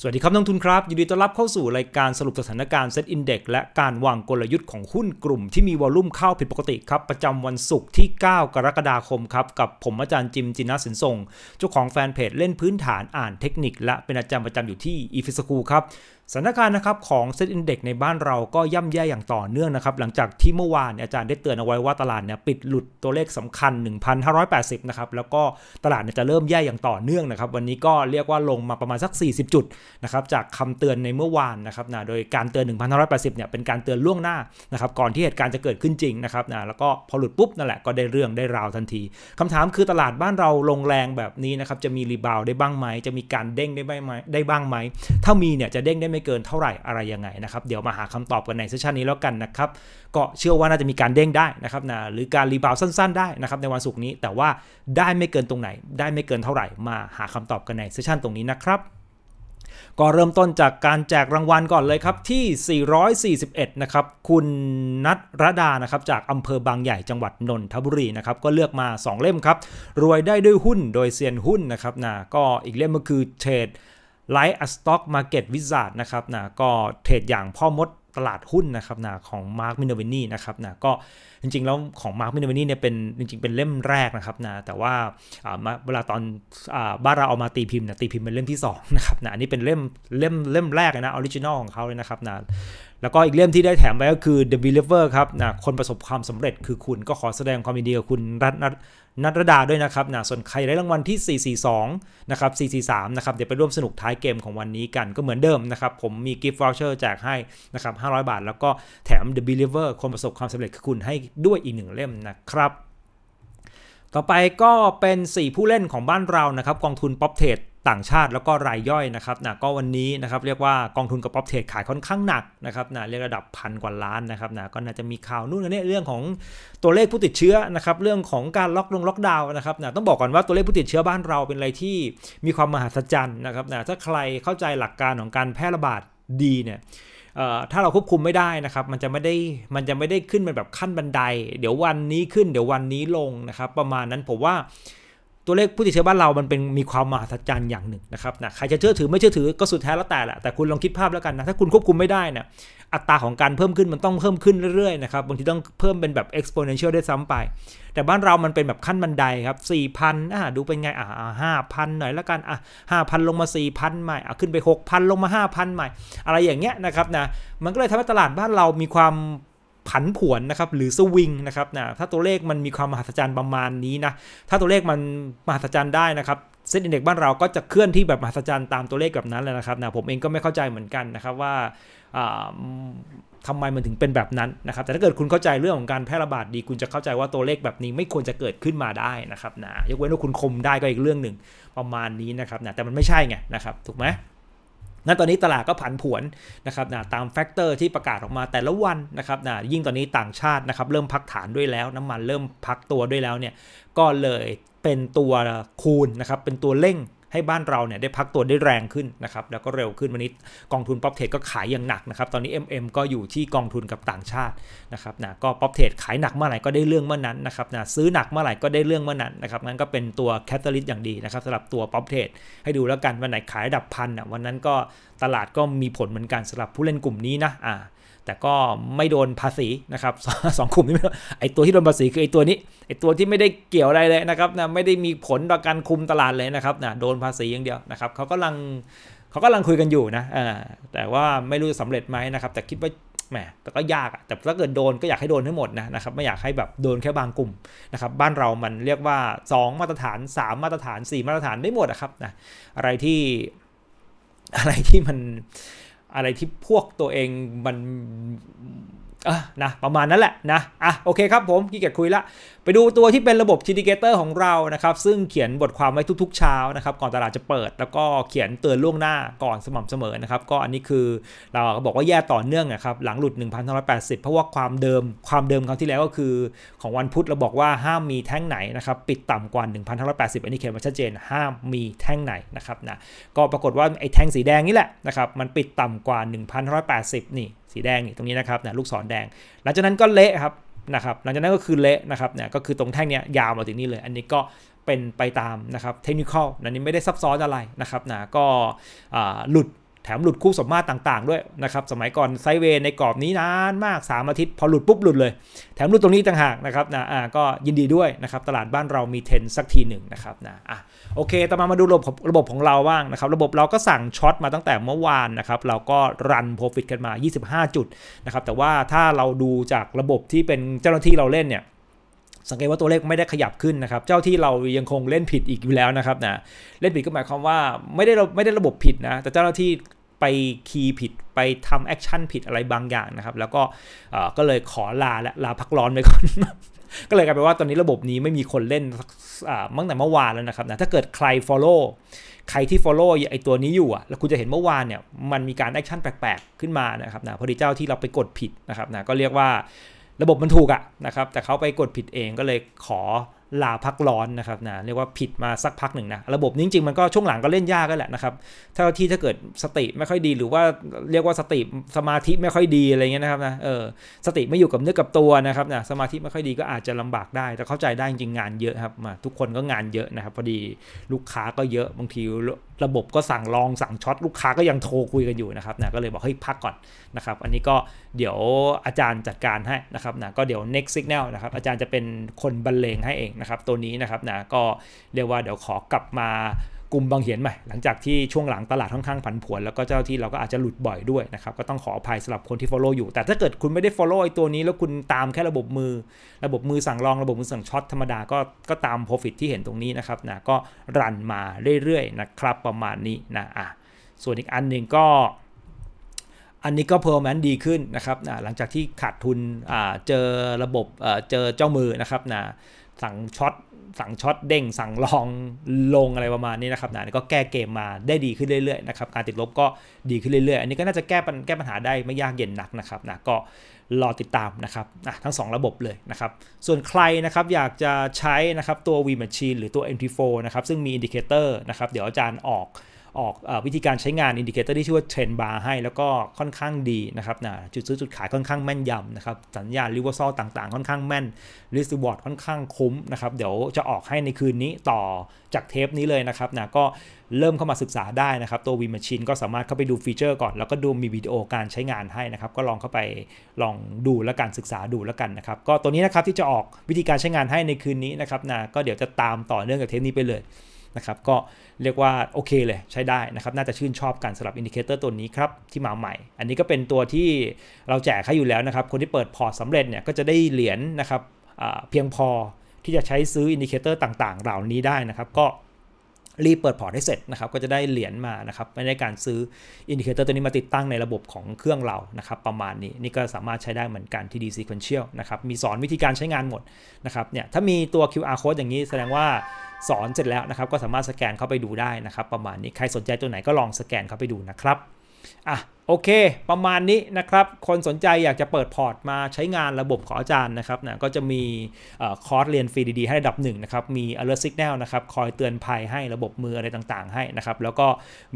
สวัสดีครับนักทุนครับยินดีต้อนรับเข้าสู่รายการสรุปสถานการณ์เซ็ตอินเด็กและการวางกลยุทธ์ของหุ้นกลุ่มที่มีวอลุ่มเข้าผิดปกติครับ ประจำวันศุกร์ที่ 9 กรกฎาคมครับ กับผมอาจารย์จิมจินาสินทรง เจ้าของแฟนเพจเล่นพื้นฐานอ่านเทคนิค และเป็นอาจารย์ประจำอยู่ที่อีฟิสคูครับสถานการณ์นะครับของเซ็ตอินเด็กซ์ในบ้านเราก็ย่ำแย่อย่างต่อเนื่องนะครับหลังจากที่เมื่อวานอาจารย์ได้เตือนเอาไว้ว่าตลาดเนี่ยปิดหลุดตัวเลขสำคัญ 1,580นะครับแล้วก็ตลาดเนี่ยจะเริ่มแย่อย่างต่อเนื่องนะครับวันนี้ก็เรียกว่าลงมาประมาณสัก 40 จุดนะครับจากคำเตือนในเมื่อวานนะครับนะโดยการเตือน1,580เนี่ยเป็นการเตือนล่วงหน้านะครับก่อนที่เหตุการณ์จะเกิดขึ้นจริงนะครับนะแล้วก็พอหลุดปุ๊บนั่นแหละก็ได้เรื่องได้ราวทันที คำถามคือตลาดบ้านเราลงแรงแบบนี้นะครับจะมีรีบาวได้บ้างไหม จะมีการเด้งได้บ้างไหมได้บ้างไหม ถ้ามีเนี่ยจะเด้งได้ไไม่เกินเท่าไหร่อะไรยังไงนะครับเดี๋ยวมาหาคำตอบกันในเซสชันนี้แล้วกันนะครับก็เชื่อว่าน่าจะมีการเด้งได้นะครับนะหรือการรีบาวสั้น ๆได้นะครับในวันศุกร์นี้แต่ว่าได้ไม่เกินตรงไหน ได้ไม่เกินเท่าไหร่ มาหาคำตอบกันในเซสชันตรงนี้นะครับ ก็เริ่มต้นจากการแจกรางวัลก่อนเลยครับที่ 441 นะครับคุณนัทรดา นะครับจากอำเภอบางใหญ่จังหวัดนนทบุรีนะครับก็เลือกมา 2 เล่มครับ รวยได้ด้วยหุ้นโดยเซียนหุ้นนะครับนะก็อีกเล่มก็คือเทรดไลท์อัสต็อกมาเก็ตวิสาร์นะครับนะ ก็เทรดอย่างพ่อมดตลาดหุ้นนะครับนะของมาร์คมินเวนนี่นะครับนะก็จริงๆแล้วของมาร์คมินเวนี่เนี่ยเป็นจริงๆ เป็นเล่มแรกนะครับนะ แต่ว่าเวลาตอนบ้านเราเอามาตีพิมพ์นะตีพิมพ์เป็นเล่มที่2นะครับนะ อันนี้เป็นเล่มเล่มเล่มแรกนะออริจินอลของเขาเลยนะครับนะแล้วก็อีกเล่มที่ได้แถมไปก็คือ The Believer ครับนะคนประสบความสำเร็จคือคุณก็ขอแสดงความยินดีกับคุณรัตนนัทรดาด้วยนะครับนะส่วนใครได้รางวัลที่ 442 นะครับ 443 นะครับ เดี๋ยวไปร่วมสนุกท้ายเกมของวันนี้กัน ก็เหมือนเดิมนะครับ ผมมีกิฟต์วอลเชอร์แจกให้นะครับ 500 บาท แล้วก็แถม The Believer คนประสบความสำเร็จคือคุณให้ด้วยอีกหนึ่งเล่มนะครับ ต่อไปก็เป็น 4 ผู้เล่นของบ้านเรา นะครับ กองทุนป๊อปเทรดต่างชาติแล้วก็รายย่อยนะครับนะก็วันนี้นะครับเรียกว่ากองทุนกับป๊อปเทรดขายค่อนข้างหนักนะครับนะเรียกระดับพันกว่าล้านนะครับนะก็น่าจะมีข่าวนู่นนี่เรื่องของตัวเลขผู้ติดเชื้อนะครับเรื่องของการล็อกลงล็อกดาวน์นะครับนะต้องบอกก่อนว่าตัวเลขผู้ติดเชื้อบ้านเราเป็นอะไรที่มีความมหัศจรรย์นะครับนะถ้าใครเข้าใจหลักการของการแพร่ระบาดดีเนี่ยถ้าเราควบคุมไม่ได้นะครับมันจะไม่ได้มันจะไม่ได้ขึ้นเป็นแบบขั้นบันได เดี๋ยววันนี้ขึ้นเดี๋ยววันนี้ลงนะครับประมาณนั้นผมว่าตัวเลขผู้ติดเชื้อบ้านเรามันเป็นมีความมหัศจรรย์อย่างหนึ่งนะครับนะใครจะเชื่อถือไม่เชื่อถือก็สุดแท้แล้วแต่แหละแต่คุณลองคิดภาพแล้วกันนะถ้าคุณควบคุมไม่ได้นะอัตราของการเพิ่มขึ้นมันต้องเพิ่มขึ้นเรื่อยๆนะครับบางทีต้องเพิ่มเป็นแบบ exponential ได้ซ้ำไป แต่บ้านเรามันเป็นแบบขั้นบันไดครับสี่พันอ่าดูเป็นไงอ่าห้าพันหน่อยแล้วกันอ่ะห้าพันลงมาสี่พันใหม่อ่ะขึ้นไปหกพันลงมาห้าพันใหม่ อะไรอย่างเงี้ยนะครับนะมันก็เลยทำให้ตลาดบ้านเรามีความผันผวนนะครับหรือสวิงนะครับนะถ้าตัวเลขมันมีความมหัศจรรย์ประมาณนี้นะถ้าตัวเลขมันมหัศจรรย์ได้นะครับเซ็นอินเด็กบ้านเราก็จะเคลื่อนที่แบบมหัศจรรย์ตามตัวเลขแบบนั้นเลยนะครับนะผมเองก็ไม่เข้าใจเหมือนกันนะครับว่าทำไมมันถึงเป็นแบบนั้นนะครับแต่ถ้าเกิดคุณเข้าใจเรื่องของการแพร่ระบาดดี คุณจะเข้าใจว่าตัวเลขแบบนี้ไม่ควรจะเกิดขึ้นมาได้นะครับนะยกเว้นว่าคุณคมได้ก็อีกเรื่องหนึ่งประมาณนี้นะครับนะแต่มันไม่ใช่ไงนะครับถูกไหมงั้นตอนนี้ตลาดก็ผันผวนนะครับนะตามแฟกเตอร์ที่ประกาศออกมาแต่ละวันนะครับนะยิ่งตอนนี้ต่างชาตินะครับเริ่มพักฐานด้วยแล้วน้ำมันเริ่มพักตัวด้วยแล้วเนี่ยก็เลยเป็นตัวคูณนะครับ เป็นตัวเร่งให้บ้านเราเนี่ยได้พักตัวได้แรงขึ้นนะครับแล้วก็เร็วขึ้นวันนี้กองทุนป๊อปเทรดก็ขายอย่างหนักนะครับตอนนี้ MM ก็อยู่ที่กองทุนกับต่างชาตินะครับนะก็ป๊อปเทรดขายหนักเมื่อไหร่ก็ได้เรื่องเมื่อนั้นนะครับนะซื้อหนักเมื่อไหร่ก็ได้เรื่องเมื่อนั้นนะครับงั้นก็เป็นตัวแคตตาลิสต์อย่างดีนะครับสำหรับตัวป๊อปเทรดให้ดูแล้วกันวันไหนขายดับพันอ่ะวันนั้นก็ตลาดก็มีผลเหมือนกันสำหรับผู้เล่นกลุ่มนี้นะอ่าแต่ก็ไม่โดนภาษีนะครับสองกลุ่มนี้ไอตัวที่โดนภาษีคือไอตัวนี้ไอตัวที่ไม่ได้เกี่ยวอะไรเลยนะครับนะไม่ได้มีผลต่อการคุมตลาดเลยนะครับนะโดนภาษีอย่างเดียวนะครับ เขากำลังเขากำลังคุยกันอยู่นะแต่ว่าไม่รู้สำเร็จไหมนะครับ แต่คิดว่าแหมแต่ก็ยากแต่ถ้าเกิดโดนก็อยากให้โดนให้หมดนะนะครับ ไม่อยากให้แบบโดนแค่บางกลุ่มนะครับบ้านเรามันเรียกว่า 2 มาตรฐาน 3 มาตรฐาน 4 มาตรฐานได้หมดนะครับนะอะไรที่อะไรที่มันอะไรที่พวกตัวเองมันอะนะประมาณนั้นแหละนะอ่ะโอเคครับผมกี่เกียคุยละไปดูตัวที่เป็นระบบชิดิเกเตอร์ของเรานะครับ ซึ่งเขียนบทความไว้ทุกๆเช้านะครับ ก่อนตลาดจะเปิดแล้วก็เขียนเตือนล่วงหน้าก่อนสม่ำเสมอนะครับ ก็อันนี้คือเราบอกว่าแย่ต่อเนื่องนะครับ หลังหลุด1,280 เพราะว่าความเดิมความเดิมครางที่แล้วก็คือของวันพุธเราบอกว่าห้ามมีแท่งไหนนะครับปิดต่ำกว่า1,280 อันนี้เขียนมาชัดเจนห้ามมีแท่งไหนนะครับนะก็ปรากฏว่าไอ้แท่งสีแดงนี่แหละนะครับมันปิดต่ำกว่า1,280นี่สีแดงนี่ตรงนี้นะครับนะลูกศรแดงหลังจากนั้นก็เละครับนะครับหลังจากนั้นก็คือเละนะครับเนี่ยก็คือตรงแท่งเนี้ยยาวมาถึงนี่เลย อันนี้ก็เป็นไปตามนะครับเทคนิคอลอันนี้ไม่ได้ซับซ้อนอะไรนะครับนะก็หลุดแถมหลุดคู่สมมาตรต่าง ๆด้วยนะครับสมัยก่อนไซเวย์ในกรอบนี้นานมาก3อาทิตย์พอหลุดปุ๊บหลุดเลย แถมหลุดตรงนี้ต่างหากนะครับนะอ่ะก็ยินดีด้วยนะครับตลาดบ้านเรามีเทน สักทีหนึ่งนะครับนะอ่ะโอเค ต่อมามาดูระบบระบบของเราบ้างนะครับระบบเราก็สั่งช็อตมาตั้งแต่เมื่อวานนะครับเราก็รันโปรฟิตกันมา25จุดนะครับแต่ว่าถ้าเราดูจากระบบที่เป็นเจ้าหน้าที่เราเล่นเนี่ยสังเกตว่าตัวเลขไม่ได้ขยับขึ้นนะครับเจ้าที่เรายังคงเล่นผิดอีกอยู่แล้วนะครับนะเล่นผิดก็หมายความว่าไม่ได้ไม่ได้ระบบผิดนะแต่เจ้าหน้าที่ไปคีย์ผิดไปทำแอคชั่นผิดอะไรบางอย่างนะครับแล้วก็ก็เลยขอลาและลาพักร้อนไปก่อนก็เลยกลายเป็นว่าตอนนี้ระบบนี้ไม่มีคนเล่นมั้งแต่เมื่อวานแล้วนะครับนะถ้าเกิดใคร follow ใครที่ follow ไอตัวนี้อยู่อ่ะแล้วคุณจะเห็นเมื่อวานเนี่ยมันมีการแอคชั่นแปลกๆ ขึ้นมานะครับนะพอดีเจ้าที่เราไปกดผิดนะครับนะก็เรียกว่าระบบมันถูกอะนะครับแต่เขาไปกดผิดเองก็เลยขอลาพักร้อนนะครับนะ เรียกว่าผิดมาสักพักหนึ่งนะ ระบบนี้จริงๆมันก็ช่วงหลังก็เล่นยากก็แหละนะครับเท่าที่ถ้าเกิดสติไม่ค่อยดีหรือว่าเรียกว่าสติสมาธิไม่ค่อยดีอะไรเงี้ยนะครับนะเออสติไม่อยู่กับเนื้อกับตัวนะครับนะสมาธิไม่ค่อยดีก็อาจจะลำบากได้ แต่เข้าใจได้จริงงานเยอะครับมาทุกคนก็งานเยอะนะครับพอดีลูกค้าก็เยอะบางทีระบบก็สั่งลองสั่งช็อตลูกค้าก็ยังโทรคุยกันอยู่นะครับนะก็เลยบอก เฮ้ยพักก่อนนะครับ อันนี้ก็เดี๋ยวอาจารย์จัดการให้นะครับนะก็เดี๋ยว next signal นะครับอาจารย์จะเป็นคนบรรเลงให้เองนะครับ ตัวนี้นะครับนะก็เรียกว่าเดี๋ยวขอกลับมากลุ่มบางเหียนใหม่หลังจากที่ช่วงหลังตลาดค่อนข้างผันผวนแล้วก็เจ้าที่เราก็อาจจะหลุดบ่อยด้วยนะครับก็ต้องขออภัยสำหรับคนที่ follow อยู่แต่ถ้าเกิดคุณไม่ได้ follow ไอ้ตัวนี้แล้วคุณตามแค่ระบบมือระบบมือสั่งรองระบบมือสั่งช็อตธรรมดาก็ก็ตาม profit ที่เห็นตรงนี้นะครับนะก็รันมาเรื่อยๆนะครับประมาณนี้นะอ่ะส่วนอีกอันหนึ่งก็อันนี้ก็เพอร์แมนดีขึ้นนะครับนะหลังจากที่ขาดทุนเจอระบบเจอเจ้ามือนะครับนะสั่งช็อตสั่งช็อตเด้งสั่งลองลงอะไรประมาณนี้นะครับนะก็แก้เกมมาได้ดีขึ้นเรื่อยๆนะครับการติดลบก็ดีขึ้นเรื่อยๆอันนี้ก็น่าจะแก้ปัญแก้ปัญหาได้ไม่ยากเย็นนักนะครับนะก็รอติดตามนะครับนะทั้ง 2 ระบบเลยนะครับส่วนใครนะครับอยากจะใช้นะครับตัว V Machine หรือตัว MT4 นะครับซึ่งมีอินดิเคเตอร์นะครับเดี๋ยวอาจารย์ออกออกอวิธีการใช้งานอินดิเคเตอร์ที่ชื่อว่าเทรนบาร์ให้แล้วก็ค่อนข้างดีนะครับนะจุดซื้อจุดขายค่อนข้างแม่นยำนะครับสัญญาณริเวอร์ซอลต่างๆค่อนข้างแม่นริสติบอร์ดค่อนข้างคุ้มนะครับเดี๋ยวจะออกให้ในคืนนี้ต่อจากเทปนี้เลยนะครับนะก็เริ่มเข้ามาศึกษาได้นะครับตัววีม m a c h i ก็สามารถเข้าไปดูฟีเจอร์ก่อน แล้วก็ดูมีวิดีโอการใช้งานให้นะครับก็ลองเข้าไปลองดูและการศึกษาดูแล้วกันนะครับก็ตัวนี้นะครับที่จะออกวิธีการใช้งานให้ในคืนนี้นะครับนะก็เดี๋ยวจะตามต่อเนื่องกับเทปนี้ไปเลยะครับก็เรียกว่าโอเคเลยใช้ได้นะครับ น่าจะชื่นชอบกันสำหรับอินดิเคเตอร์ตัวนี้ครับ ที่มาใหม่ อันนี้ก็เป็นตัวที่เราแจกให้อยู่แล้วนะครับ คนที่เปิดพอร์ตสำเร็จเนี่ย ก็จะได้เหรียญนะครับเพียงพอที่จะใช้ซื้ออินดิเคเตอร์ต่างๆ เหล่านี้ได้นะครับก็รีบเปิดพอร์ตให้เสร็จนะครับก็จะได้เหรียญมานะครับไม่ได้การซื้ออินดิเคเตอร์ตัวนี้มาติดตั้งในระบบของเครื่องเรานะครับ ประมาณนี้นี่ก็สามารถใช้ได้เหมือนกันที่ดีซีควอนเชียลนะครับมีสอนวิธีการใช้งานหมดนะครับเนี่ยถ้ามีตัว QR code อย่างนี้แสดงว่าสอนเสร็จแล้วนะครับก็สามารถสแกนเข้าไปดูได้นะครับ ประมาณนี้ใครสนใจตัวไหนก็ลองสแกนเข้าไปดูนะครับอ่ะโอเคประมาณนี้นะครับคนสนใจอยากจะเปิดพอร์ตมาใช้งานระบบของอาจารย์นะครับนะก็จะมีคอร์สเรียนฟรีดีๆให้ระดับหนึ่งนะครับมี alert signal นะครับคอยเตือนภัยให้ระบบมืออะไรต่างๆให้นะครับแล้วก็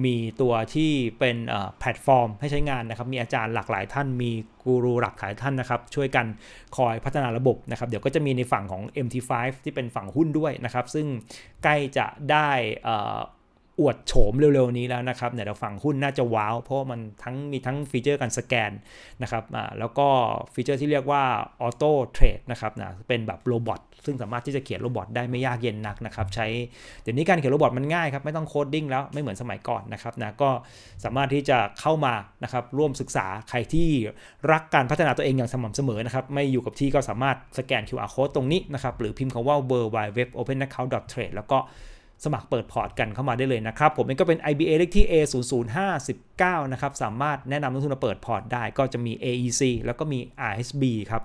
มีตัวที่เป็นแพลตฟอร์มให้ใช้งานนะครับมีอาจารย์หลากหลายท่านมีกูรูหลักหลายท่านนะครับช่วยกันคอยพัฒนาระบบนะครับเดี๋ยวก็จะมีในฝั่งของ MT5 ที่เป็นฝั่งหุ้นด้วยนะครับซึ่งใกล้จะได้อวดโฉมเร็ว ๆนี้แล้วนะครับเดี๋ยวเราฟังหุ้นน่าจะว้าว เพราะมันทั้งมีทั้งฟีเจอร์การสแกนนะครับอ่าแล้วก็ฟีเจอร์ที่เรียกว่าออโต้เทรดนะครับนะเป็นแบบโรบอทซึ่งสามารถที่จะเขียนโรบอทได้ไม่ยากเย็นนักนะครับ ใช้เดี๋ยวนี้การเขียนโรบอทมันง่ายครับ ไม่ต้องโคดดิ้งแล้วไม่เหมือนสมัยก่อนนะครับนะก็สามารถที่จะเข้ามานะครับร่วมศึกษาใครที่รักการพัฒนาตัวเองอย่างสม่ำเสมอนะครับ ไม่อยู่กับที่ก็สามารถสแกน QR code ตรงนี้นะครับหรือพิมพ์คำว่า w w w o p e n a c c o u n t t r a d e แล้วก็สมัครเปิดพอร์ตกันเข้ามาได้เลยนะครับผมเองก็เป็น IBA เลขที่ A 0 0 5 9นะครับ สามารถแนะนำนักทุนมาเปิดพอร์ตได้ก็จะมี AEC แล้วก็มี RSB ครับ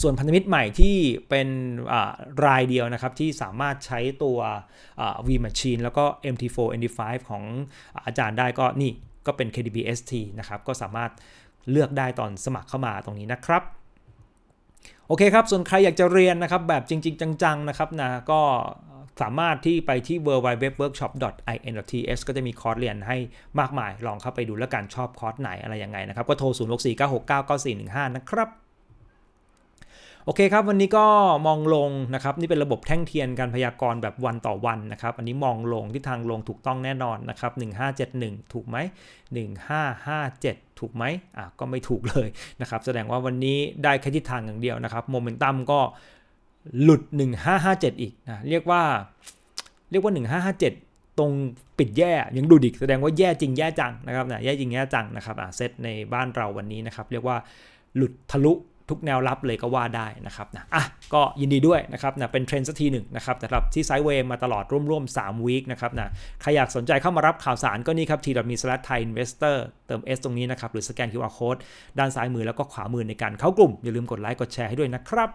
ส่วนพันธมิตรใหม่ที่เป็นรายเดียวนะครับที่สามารถใช้ตัว V Machine แล้วก็ MT4 ND5 ของอาจารย์ได้ก็นี่ก็เป็น KDBST นะครับ ก็สามารถเลือกได้ตอนสมัครเข้ามาตรงนี้นะครับ โอเคครับส่วนใครอยากจะเรียนนะครับแบบจริง ๆ จัง ๆนะครับนะก็สามารถที่ไปที่ www.workshop.in.ts ก็จะมีคอร์สเรียนให้มากมาย ลองเข้าไปดูแล้วกันชอบคอร์สไหนอะไรยังไงนะครับ ก็โทร0 6 4 9 6 9 9 4 1 5 นะครับ โอเคครับวันนี้ก็มองลงนะครับ นี่เป็นระบบแท่งเทียนการพยากรณ์แบบวันต่อวันนะครับ อันนี้มองลงที่ทางลงถูกต้องแน่นอนนะครับ 1571 ถูกไหม 1557 ถูกไหมอ่ะก็ไม่ถูกเลยนะครับ แสดงว่าวันนี้ได้แค่ทิศทางอย่างเดียวนะครับโมเมนตัมก็หลุด 1557 อีกนะเรียกว่า เรียกว่า 1557 ตรงปิดแย่ ยังดูดิกแสดงว่าแย่จริงแย่จัง นะครับนะแย่จริงแย่จัง นะครับอ่าเซตในบ้านเราวันนี้นะครับ เรียกว่าหลุดทะลุ ทุกแนวรับเลยก็ว่าได้นะครับนะอ่ะก็ยินดีด้วยนะครับนะเป็นเทรนด์สักทีหนึ่งนะครับสำหรับ ที่ไซด์เวย์มาตลอดร่วมๆ3วีคนะครับนะใครอยากสนใจเข้ามารับข่าวสารก็นี่ครับ t ี e s l a ไทยอินเวสเตอร์เติม S ตรงนี้นะครับ หรือสแกน QR code ด้านซ้ายมือแล้วก็ขวามือในการเข้ากลุ่มอย่าลืมกดไลค์กดแชร์ให้ด้วยนะครับ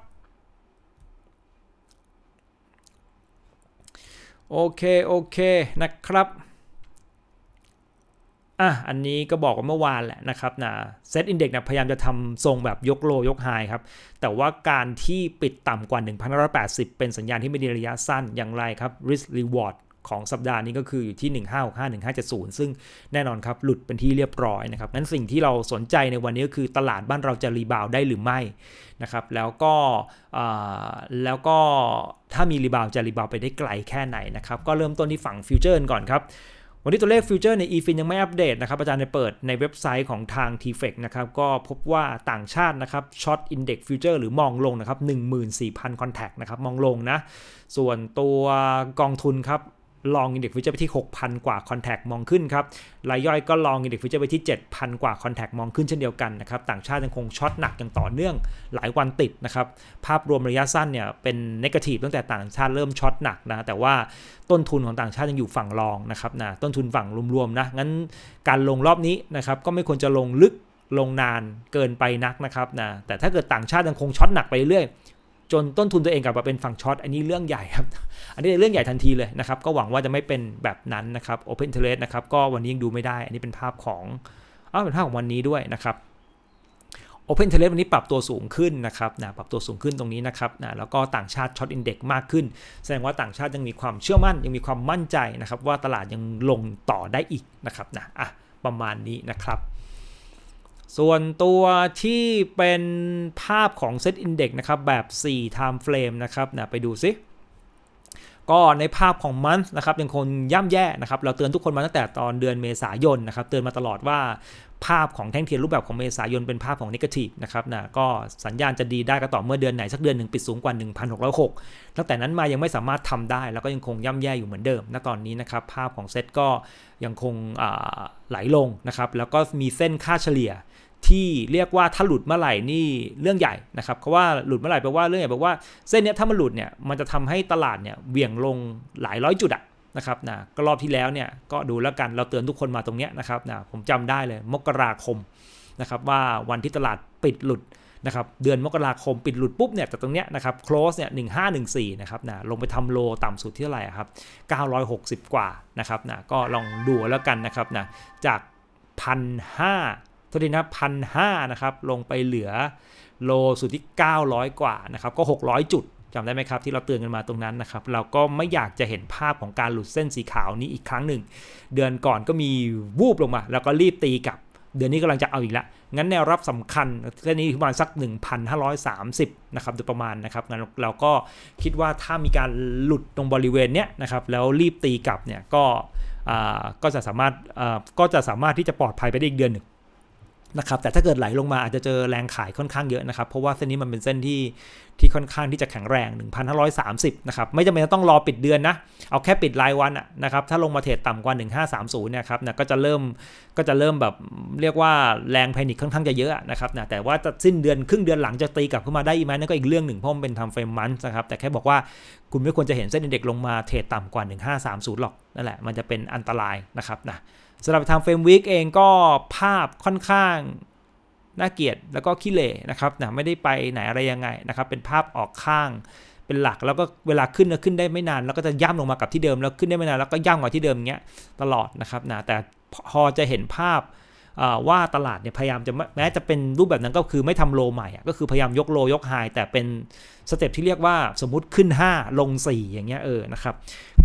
โอเค โอเค นะครับ อ่ะ อันนี้ก็บอกว่าเมื่อวานแหละนะครับนะเซตอินเด็กซ์นะพยายามจะทำทรงแบบยกโลยกไฮครับ แต่ว่าการที่ปิดต่ำกว่า1,180 เป็นสัญญาณที่ไม่ดีระยะสั้น อย่างไรครับ risk reward ของสัปดาห์นี้ก็คืออยู่ที่ 1565-1570 ซึ่งแน่นอนครับ หลุดเป็นที่เรียบร้อยนะครับนั้นสิ่งที่เราสนใจในวันนี้ก็คือตลาดบ้านเราจะรีบาวได้หรือไม่นะครับแล้วก็แล้วก็ถ้ามีรีบาวจะรีบาวไปได้ไกลแค่ไหนนะครับก็เริ่มต้นที่ฝั่งฟิวเจอร์ก่อนครับ วันนี้ตัวเลขฟิวเจอร์ใน EFIN ยังไม่อัปเดตนะครับ อาจารย์ได้เปิดในเว็บไซต์ของทาง t f e c นะครับก็พบว่าต่างชาตินะครับช็อตอินเด็กซ์ฟิวเจอร์หรือมองลงนะครับ14,000คอนแทคนะครับมองลงนะ ส่วนตัวกองทุนครับลองอินเด็กซ์ฟิวเจอร์ไปที่ 6,000กว่าคอนแทคมองขึ้นครับรายย่อยก็ลองอินเด็กซ์ฟิวเจอร์ไปที่ 7,000กว่าคอนแทคมองขึ้นเช่นเดียวกันนะครับต่างชาติยังคงช็อตหนักอย่างต่อเนื่อง หลายวันติดนะครับภาพรวมระยะสั้นเนี่ยเป็นนกาทีฟตั้งแต่ต่างชาติเริ่มช็อตหนักนะ แต่ว่าต้นทุนของต่างชาติยังอยู่ฝั่งรองนะครับนะ ต้นทุนฝั่งรวมๆนะ งั้นการลงรอบนี้นะครับก็ไม่ควรจะลงลึกลงนานเกินไปนักนะครับนะแต่ถ้าเกิดต่างชาติยังคงช็อตหนักไปเรื่อยจนต้นทุนตัวเองกลับมาเป็นฝั่งช็อตอันนี้เรื่องใหญ่ครับ อันนี้เป็นเรื่องใหญ่ทันทีเลยนะครับ ก็หวังว่าจะไม่เป็นแบบนั้นนะครับโอเพนเทเลสนะครับก็วันนี้ยังดูไม่ได้ อันนี้เป็นภาพของอ้าวเป็นภาพของวันนี้ด้วยนะครับโอเพนเทเลสวันนี้ปรับตัวสูงขึ้นนะครับนะปรับตัวสูงขึ้นตรงนี้นะครับนะแล้วก็ต่างชาติช็อตอินเด็กซ์มากขึ้น แสดงว่าต่างชาติยังมีความเชื่อมั่น ยังมีความมั่นใจนะครับว่าตลาดยังลงต่อได้อีกนะครับนะอ่ะประมาณนี้นะครับส่วนตัวที่เป็นภาพของเซตอินเด็กนะครับ แบบ 4 t i ทม์เฟรมนะครับนะไปดูซิ ก็ในภาพของมันนะครับ ยังคงย่ำแย่นะครับเราเตือนทุกคนมาตั้งแต่ตอนเดือนเมษายนนะครับ เตือนมาตลอดว่าภาพของแท่งเทียนรูปแบบของเมษายนเป็นภาพของนิเกตีฟนะครับนะก็สัญญาณจะดีได้ก็ต่อเมื่อเดือนไหน สักเดือนหนึ่งปิดสูงกว่า 1,606ตั้งแต่นั้นมายังไม่สามารถทำได้ แล้วก็ยังคงย่ำแย่อยู่เหมือนเดิมณตอนนี้นะครับภาพของเซตก็ยังคงไหลลงนะครับแล้วก็มีเส้นค่าเฉลี่ยที่เรียกว่าถ้าหลุดเมื่อไหร่นี่เรื่องใหญ่นะครับเพราะว่าหลุดเมื่อไหร่แปลว่าเรื่องใหญ่แปลว่าเส้นนี้ถ้ามันหลุดเนี่ยมันจะทำให้ตลาดเนี่ยเบี่ยงลงหลายร้อยจุดอะนะครับนะก็รอบที่แล้วเนี่ยก็ดูแล้วกันเราเตือนทุกคนมาตรงเนี้ยนะครับนะผมจำได้เลยมกราคมนะครับว่าวันที่ตลาดปิดหลุดนะครับ เดือนมกราคมปิดหลุดปุ๊บเนี่ยจากตรงเนี้ยนะครับ close เนี่ย1514นะครับนะลงไปทำโลต่ำสุดที่เท่าไหร่ครับ960 กว่านะครับนะก็ลองดูแล้วกันนะครับนะจาก1,500ทษทีนะพันห้านะครับลงไปเหลือโลสุดที่900 กว่านะครับก็ 600 จุดจำได้ไหมครับ ที่เราเตือนกันมาตรงนั้นนะครับเราก็ไม่อยากจะเห็นภาพของการหลุดเส้นสีขาวนี้อีกครั้งหนึ่ง เดือนก่อนก็มีวูบลงมาแล้วก็รีบตีกลับเดือนนี้กำลังจะเอาอีกละงั้นแนวรับสำคัญเส้นนี้ประมาณสัก 1,530 นะครับโดยประมาณนะครับงั้นเราก็คิดว่าถ้ามีการหลุดตรงบริเวณเนี้ยนะครับแล้วรีบตีกลับเนี่ยก็ก็จะสามารถก็จะสามารถที่จะปลอดภัยไปได้อีกเดือนหนึ่งนะครับแต่ถ้าเกิดไหลลงมาอาจจะเจอแรงขายค่อนข้างเยอะนะครับเพราะว่าเส้นนี้มันเป็นเส้นที่ที่ค่อนข้างที่จะแข็งแรง 1,530 นะครับไม่จำเป็นต้องรอปิดเดือนนะเอาแค่ปิดรายวันนะครับถ้าลงมาเทรดต่ำกว่า 1530เนี่ยครับนะก็จะเริ่มก็จะเริ่มแบบเรียกว่าแรงแพนิคค่อนข้างจะเยอะนะครับนะแต่ว่าจะสิ้นเดือนครึ่งเดือนหลังจะตีกลับขึ้นมาได้อีกไหมนั่นก็อีกเรื่องหนึ่งเพราะมันเป็นทำเฟรมมันนะครับแต่แค่บอกว่าคุณไม่ควรจะเห็นเส้นเด็กลงมาเทรดต่ำกว่า 1530 หรอกนั่นแหละมันจะเป็นอันตรายนะครับนะสำหรับทางเฟรมวิกเองก็ภาพค่อนข้างน่าเกียดแล้วก็ขี้เละนะครับนะไม่ได้ไปไหนอะไรยังไงนะครับเป็นภาพออกข้างเป็นหลักแล้วก็เวลาขึ้นก็ขึ้นได้ไม่นาน แล้วก็จะย่ำลงมากับที่เดิมแล้วขึ้นได้ไม่นานแล้วก็ย่ำกว่าที่เดิมเงี้ยตลอดนะครับนะแต่พอจะเห็นภาพว่าตลาดเนี่ยพยายามจะแม้จะเป็นรูปแบบนั้นก็คือไม่ทำโลใหม่ก็คือพยายามยกโลยกไฮแต่เป็นสเต็ปที่เรียกว่าสมมุติขึ้น 5 ลง 4 อย่างเงี้ยเออนะครับ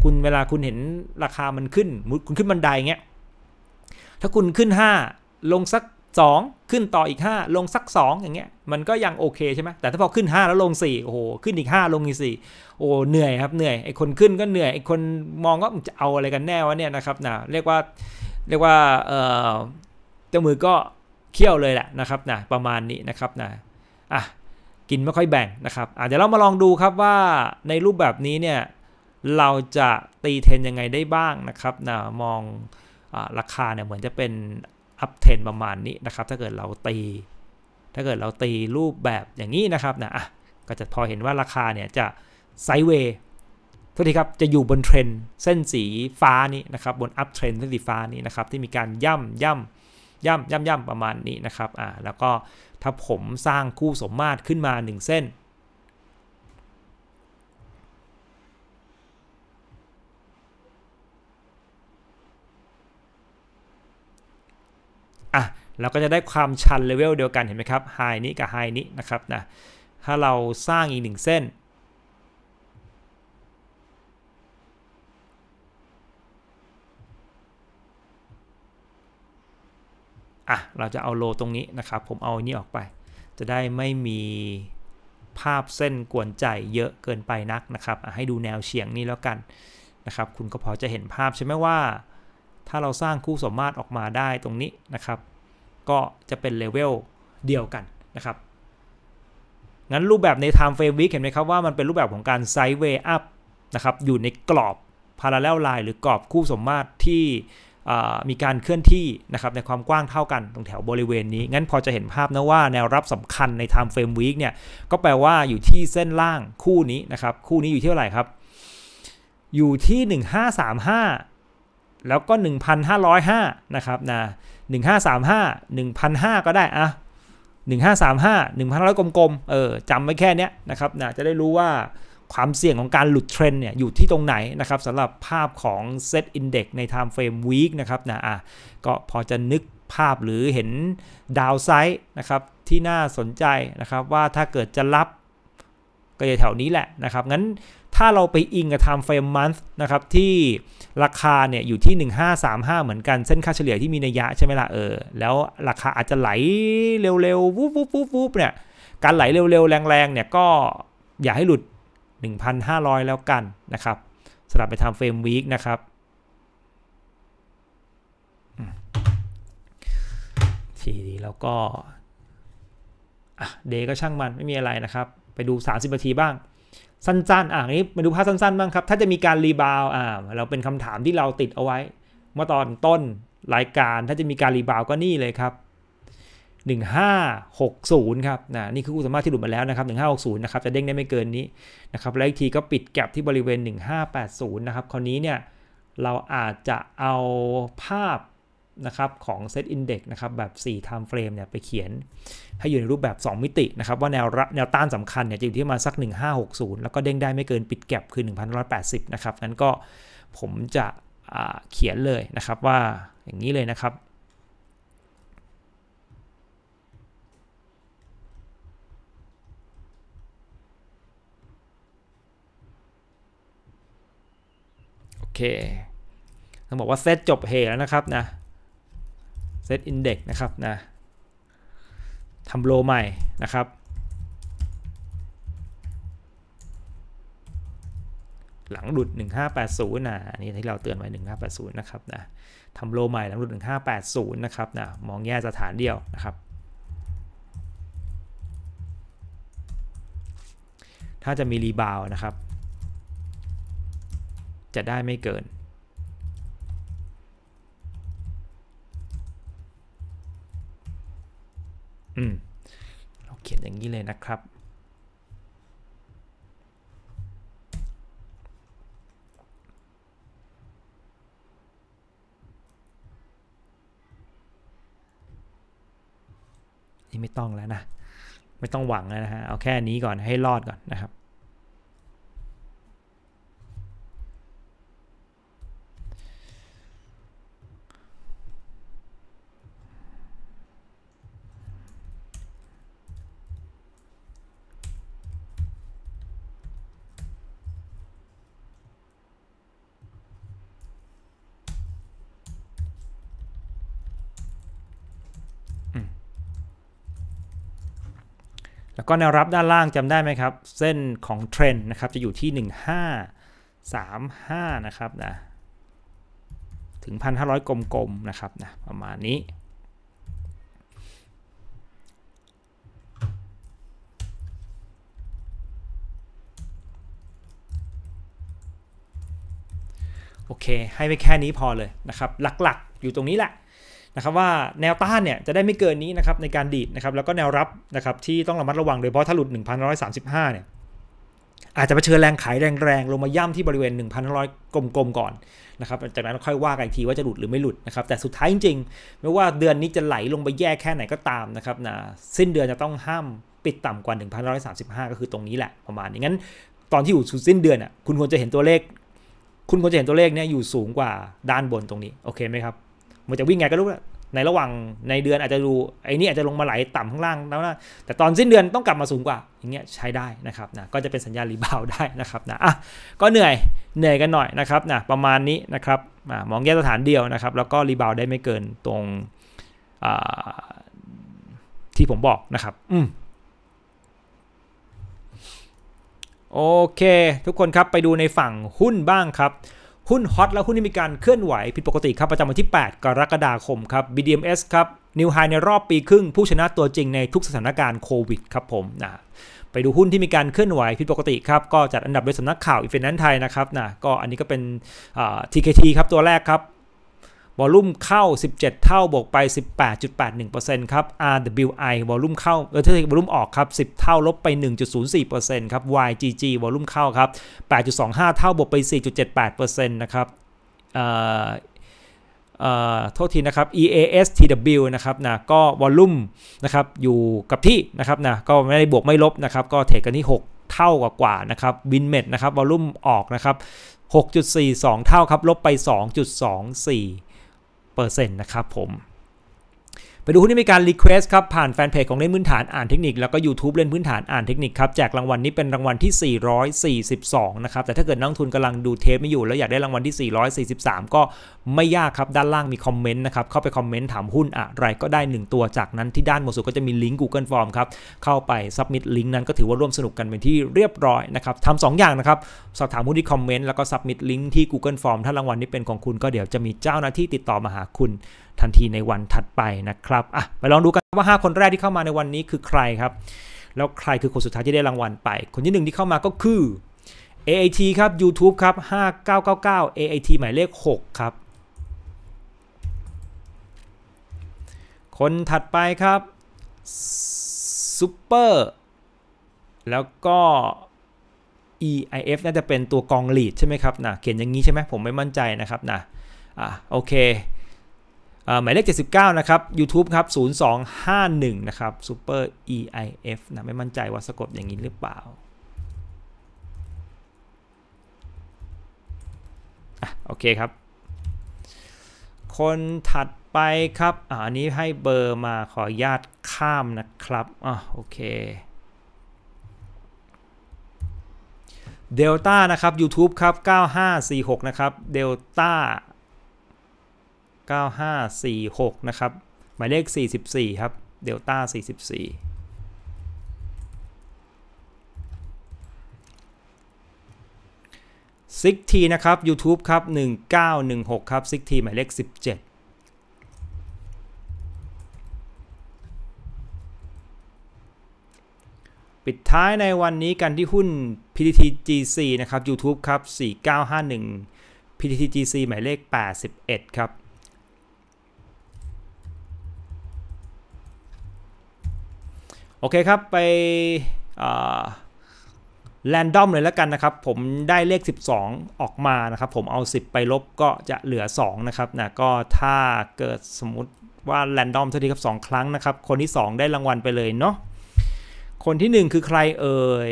คุณเวลาคุณเห็นราคามันขึ้นคุณขึ้นบันไดเงี้ยถ้าคุณขึ้น 5 ลงสัก 2 ขึ้นต่ออีก 5 ลงสัก 2 อย่างเงี้ย มันก็ยังโอเคใช่ไหมแต่ถ้าพอขึ้น 5 แล้วลง4โอ้โหขึ้นอีก 5 ลงอีก4โอ้เหนื่อยครับเหนื่อยไอ้คนขึ้นก็เหนื่อยไอ้คนมองก็จะเอาอะไรกันแน่วะเนี่ยนะครับนะเรียกว่าเรียกว่าเอ่อเจ้ามือก็เคี่ยวเลยแหละนะครับนะประมาณนี้นะครับนะอ่ะกินไม่ค่อยแบ่งนะครับอ่ะเดี๋ยวเรามาลองดูครับว่าในรูปแบบนี้เนี่ยเราจะตีเทนยังไงได้บ้างนะครับนะมองราคาเนี่ยเหมือนจะเป็น อัพเทนประมาณนี้นะครับ ถ้าเกิดเราตีถ้าเกิดเราตีรูปแบบอย่างนี้นะครับนะก็จะพอเห็นว่าราคาเนี่ยจะไซเวย์ทุกทีครับจะอยู่บนเทรนเส้นสีฟ้านี้นะครับบนอัพเทรนเส้นสีฟ้านี้นะครับ ที่มีการย่ำย่ำย่ำย่ำย่ำประมาณนี้นะครับอ่าแล้วก็ถ้าผมสร้างคู่สมมาตรขึ้นมา 1 เส้นอ่ะเราก็จะได้ความชันเลเวลเดียวกันเห็นไหมครับไฮนี้กับไฮนี้นะครับนะถ้าเราสร้างอีกหนึ่งเส้นอ่ะเราจะเอาโลตรงนี้นะครับ ผมเอานี้ออกไป จะได้ไม่มีภาพเส้นกวนใจเยอะเกินไปนักนะครับให้ดูแนวเฉียงนี้แล้วกันนะครับ คุณก็พอจะเห็นภาพใช่ไหมว่าถ้าเราสร้างคู่สมมาตรออกมาได้ตรงนี้นะครับ ก็จะเป็นเลเวลเดียวกันนะครับ งั้นรูปแบบใน time frame week เห็นไหมครับว่ามันเป็นรูปแบบของการไซด์เว y ์อัพนะครับอยู่ในกรอบ parallel line หรือกรอบคู่สมมาตรที่มีการเคลื่อนที่นะครับในความกว้างเท่ากันตรงแถวบริเวณนี้ งั้นพอจะเห็นภาพนะว่าแนวรับสำคัญใน time frame week เนี่ยก็แปลว่าอยู่ที่เส้นล่างคู่นี้นะครับ คู่นี้อยู่ที่เท่าไหร่ครับ อยู่ที่1535แล้วก็ 1,505 นะครับนะ1535 1,005ก็ได้อะ1535 1,500กลมๆเออจำไว้แค่นี้นะครับนะจะได้รู้ว่าความเสี่ยงของการหลุดเทรนเนี่ยอยู่ที่ตรงไหนนะครับสำหรับภาพของเซินเด็กซ์ใน Time Frame Week นะครับนะอ่ะก็พอจะนึกภาพหรือเห็นดาวไซด์นะครับที่น่าสนใจนะครับว่าถ้าเกิดจะรับก็จะแถวนี้แหละนะครับงั้นถ้าเราไปอิงกับ Time Frame Month นะครับที่ราคาเนี่ยอยู่ที่ 1535 เหมือนกัน เส้นค่าเฉลี่ยที่มีนัยยะใช่ไหมล่ะเออ แล้วราคาอาจจะไหลเร็วๆวูบวูบวูบเนี่ยการไหลเร็วๆแรงๆเนี่ยก็อย่าให้หลุด 1,500 แล้วกันนะครับ สลับไปทำเฟรมวีคนะครับทีนี้แล้วก็เดย์ก็ช่างมันไม่มีอะไรนะครับ ไปดู 30นาทีบ้างสั้นๆ อ่ะนี้มาดูภาพสั้นๆ บ้างครับ ถ้าจะมีการรีบาวอ่า เราเป็นคำถามที่เราติดเอาไว้เมื่อตอนต้นรายการ ถ้าจะมีการรีบาวก็นี่เลยครับ1560ครับนะนี่คือคุณสามารถที่หลุดมาแล้วนะครับ1560นะครับ จะเด้งได้ไม่เกินนี้นะครับ และอีกทีก็ปิดแก็บที่บริเวณ 1580นะครับ คราวนี้เนี่ยเราอาจจะเอาภาพนะครับของ Set Index นะครับ แบบ 4 Time Frame เนี่ย ไปเขียนให้อยู่ในรูปแบบ 2 มิตินะครับว่าแนวรับแนวต้านสำคัญเนี่ยจะอยู่ที่มาสัก 1560 แล้วก็เด้งได้ไม่เกินปิดแก็บคือ1180 นะครับ งั้นก็ผมจะเขียนเลยนะครับว่าอย่างนี้เลยนะครับ โอเคต้องบอกว่าเซตจบเุแล้วนะครับนะเซตอินเด็กนะครับนะทำโลใหม่นะครับ หลังหลุด 1580นะอันนี้ที่เราเตือนไว้ 1580 นะครับนะทำโลใหม่หลังหลุด 1580 นะครับนะมองแย่สถานเดียวนะครับ ถ้าจะมีรีบาวนะครับ จะได้ไม่เกินอืมเราเขียนอย่างนี้เลยนะครับนี่ไม่ต้องแล้วนะ ไม่ต้องหวังแล้วนะฮะ เอาแค่นี้ก่อนให้รอดก่อนนะครับก็แนวรับด้านล่างจำได้ไหมครับ เส้นของเทรนนะครับจะอยู่ที่ 1535 นะครับนะถึง 1,500 กลมๆนะครับนะประมาณนี้ โอเคให้ไปแค่นี้พอเลยนะครับ หลักๆอยู่ตรงนี้แหละนะครับว่าแนวต้านเนี่ยจะได้ไม่เกินนี้นะครับในการดีดนะครับแล้วก็แนวรับนะครับที่ต้องระมัดระวัง โดยเฉพาะถ้าหลุด1,135 เนี่ยอาจจะเผชิญแรงขายแรงๆลงมาย่ำที่บริเวณ 1,500 กลมๆก่อนนะครับจากนั้นค่อยว่ากันอีกทีว่าจะหลุดหรือไม่หลุดนะครับแต่สุดท้ายจริงๆไม่ว่าเดือนนี้จะไหลลงไปแย่แค่ไหนก็ตามนะครับนะสิ้นเดือนจะต้องห้ามปิดต่ำกว่า1,135 ก็คือตรงนี้แหละประมาณนี้งั้นตอนที่อยู่สุดสิ้นเดือนอ่ะคุณควรจะเห็นตัวเลข คุณควรจะเห็นตัวเลขเนี่ยอยู่สูงกว่าด้านบนตรงนี้โอเคไหมครับมันจะวิ่งไงก็รู้แหละในระหว่างในเดือนอาจจะดูไอ้นี่อาจจะลงมาไหลต่ำข้างล่างแล้วนะแต่ตอนสิ้นเดือนต้องกลับมาสูงกว่าอย่างเงี้ยใช้ได้นะครับนะก็จะเป็นสัญญาณรีบาวได้นะครับนะอ่ะก็เหนื่อยเหนื่อยกันหน่อยนะครับนะประมาณนี้นะครับอมองแยกสถานเดียวนะครับ แล้วก็รีบาวได้ไม่เกินตรงที่ผมบอกนะครับอืมโอเค ทุกคนครับไปดูในฝั่งหุ้นบ้างครับหุ้นฮอตและหุ้นที่มีการเคลื่อนไหวผิดปกติครับประจำวันที่ 8 กรกฎาคมครับ BDMs ครับนิวไฮในรอบปีครึ่งผู้ชนะตัวจริงในทุกสถานการณ์โควิดครับผมนะไปดูหุ้นที่มีการเคลื่อนไหว ผิดปกติครับ ก็จัดอันดับโดยสำนักข่าวอีเฟนแนนไทยนะครับนะก็อันนี้ก็เป็น TKT ครับตัวแรกครับวอลุ่มเข้า 17 เท่า บวกไป 18.81%ครับ RWI วอลุ่มเข้าเออถ้าวอลุ่มออกครับ 10 เท่า ลบไป 1.04%ครับ YGG วอลุ่มเข้าครับ 8.25 เท่า บวกไป 4.78%นะครับ เอ่อ เออ่โทษทีนะครับ EASTW นะครับนะก็วอลุ่มนะครับ อยู่กับที่นะครับนะก็ไม่ได้บวกไม่ลบนะครับ ก็เทรดกันที่ 6 เท่ากว่ากว่านะครับวินเมดนะครับวอลุ่มออกนะครับ 6.42 เท่าครับ ลบไป 2.24เปอร์เซ็นต์นะครับผมไปดูหุ้นที่มีการรีเควสครับผ่านแฟนเพจของเล่นพื้นฐานอ่านเทคนิคแล้วก็ YouTube เล่นพื้นฐานอ่านเทคนิคครับแจกรางวัลนี้เป็นรางวัลที่ 442 นะครับแต่ถ้าเกิดนักทุนกำลังดูเทปไม่อยู่แล้วอยากได้รางวัลที่ 443 ก็ไม่ยากครับด้านล่างมีคอมเมนต์นะครับเข้าไปคอมเมนต์ถามหุ้นอะไรก็ได้ 1 ตัวจากนั้นที่ด้านบนสุดก็จะมีลิงก์ Google Form ครับเข้าไปสับมิดลิงก์นั้นก็ถือว่าร่วมสนุกกันเป็นที่เรียบร้อยนะครับทำสองอย่างนะครับสอบถามหุ้นที่คอมเมนต์แล้วก็สับมิดลิงก์ที่ Google Form ถ้ารางวัลนี้เป็นของคุณก็เดี๋ยวจะมีเจ้าหน้าที่ติดต่อมาหาคุณทันทีในวันถัดไปนะครับอ่ะไปลองดูกันว่า 5 คนแรกที่เข้ามาในวันนี้คือใครครับ แล้วใครคือคนสุดท้ายที่ได้รางวัลไป คนที่1ที่เข้ามาก็คือ a a t ครับ YouTube ครับ 5999 a a t หมายเลข 6 ครับ คนถัดไปครับซูเปอร์แล้วก็ EIF น่าจะเป็นตัวกองลีดใช่ไหมครับนะเขียนอย่างนี้ใช่ไหมผมไม่มั่นใจนะครับนะอ่ะโอเคหมายเลข79 นะครับ YouTube ครับ 0251 นะครับ Super EIF นะ ไม่มั่นใจว่าสะกดอย่างนี้หรือเปล่าโอเคครับ คนถัดไปครับอันนี้ให้เบอร์มาขออนุญาตข้ามนะครับ อ่ะโอเคเดลต้านะครับ YouTube ครับ 9546 นะครับเดลต้า9546 นะครับ หมายเลข 44 ครับ เดลต้า44ซิกทีนะครับ YouTube ครับ 1916 ครับซิกทีหมายเลข 17 ปิดท้ายในวันนี้กันที่หุ้น PTTGC นะครับ YouTube ครับ 4951 PTTGC หมายเลข81 ครับโอเคครับไปแรนดอมเลยแล้วกันนะครับผมได้เลข 12 ออกมานะครับผมเอา 10 ไปลบก็จะเหลือ 2 นะครับนะก็ถ้าเกิดสมมติว่าแรนดอมสักทีครับ 2 ครั้งนะครับคนที่ 2 ได้รางวัลไปเลยเนาะคนที่ 1 คือใครเอ่ย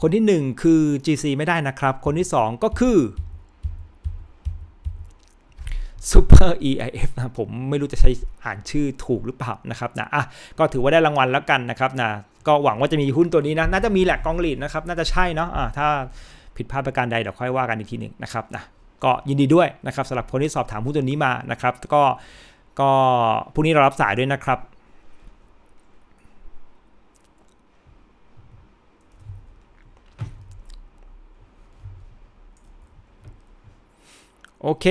คนที่ 1 คือ GC ไม่ได้นะครับ คนที่ 2 ก็คือ Super EIF นะผมไม่รู้จะใช้อ่านชื่อถูกหรือเปล่านะครับนะอ่ะก็ถือว่าได้รางวัลแล้วกันนะครับนะก็หวังว่าจะมีหุ้นตัวนี้นะน่าจะมีแหละกองหลีดนะครับ น่าจะใช่เนาะอ่ะถ้าผิดพลาดประการใดเดี๋ยวค่อยว่ากันอีกทีหนึ่งนะครับนะก็ยินดีด้วยนะครับสำหรับคนที่สอบถามหุ้นตัวนี้มานะครับก็ก็พรุ่งนี้เรารับสายด้วยนะครับ โอเค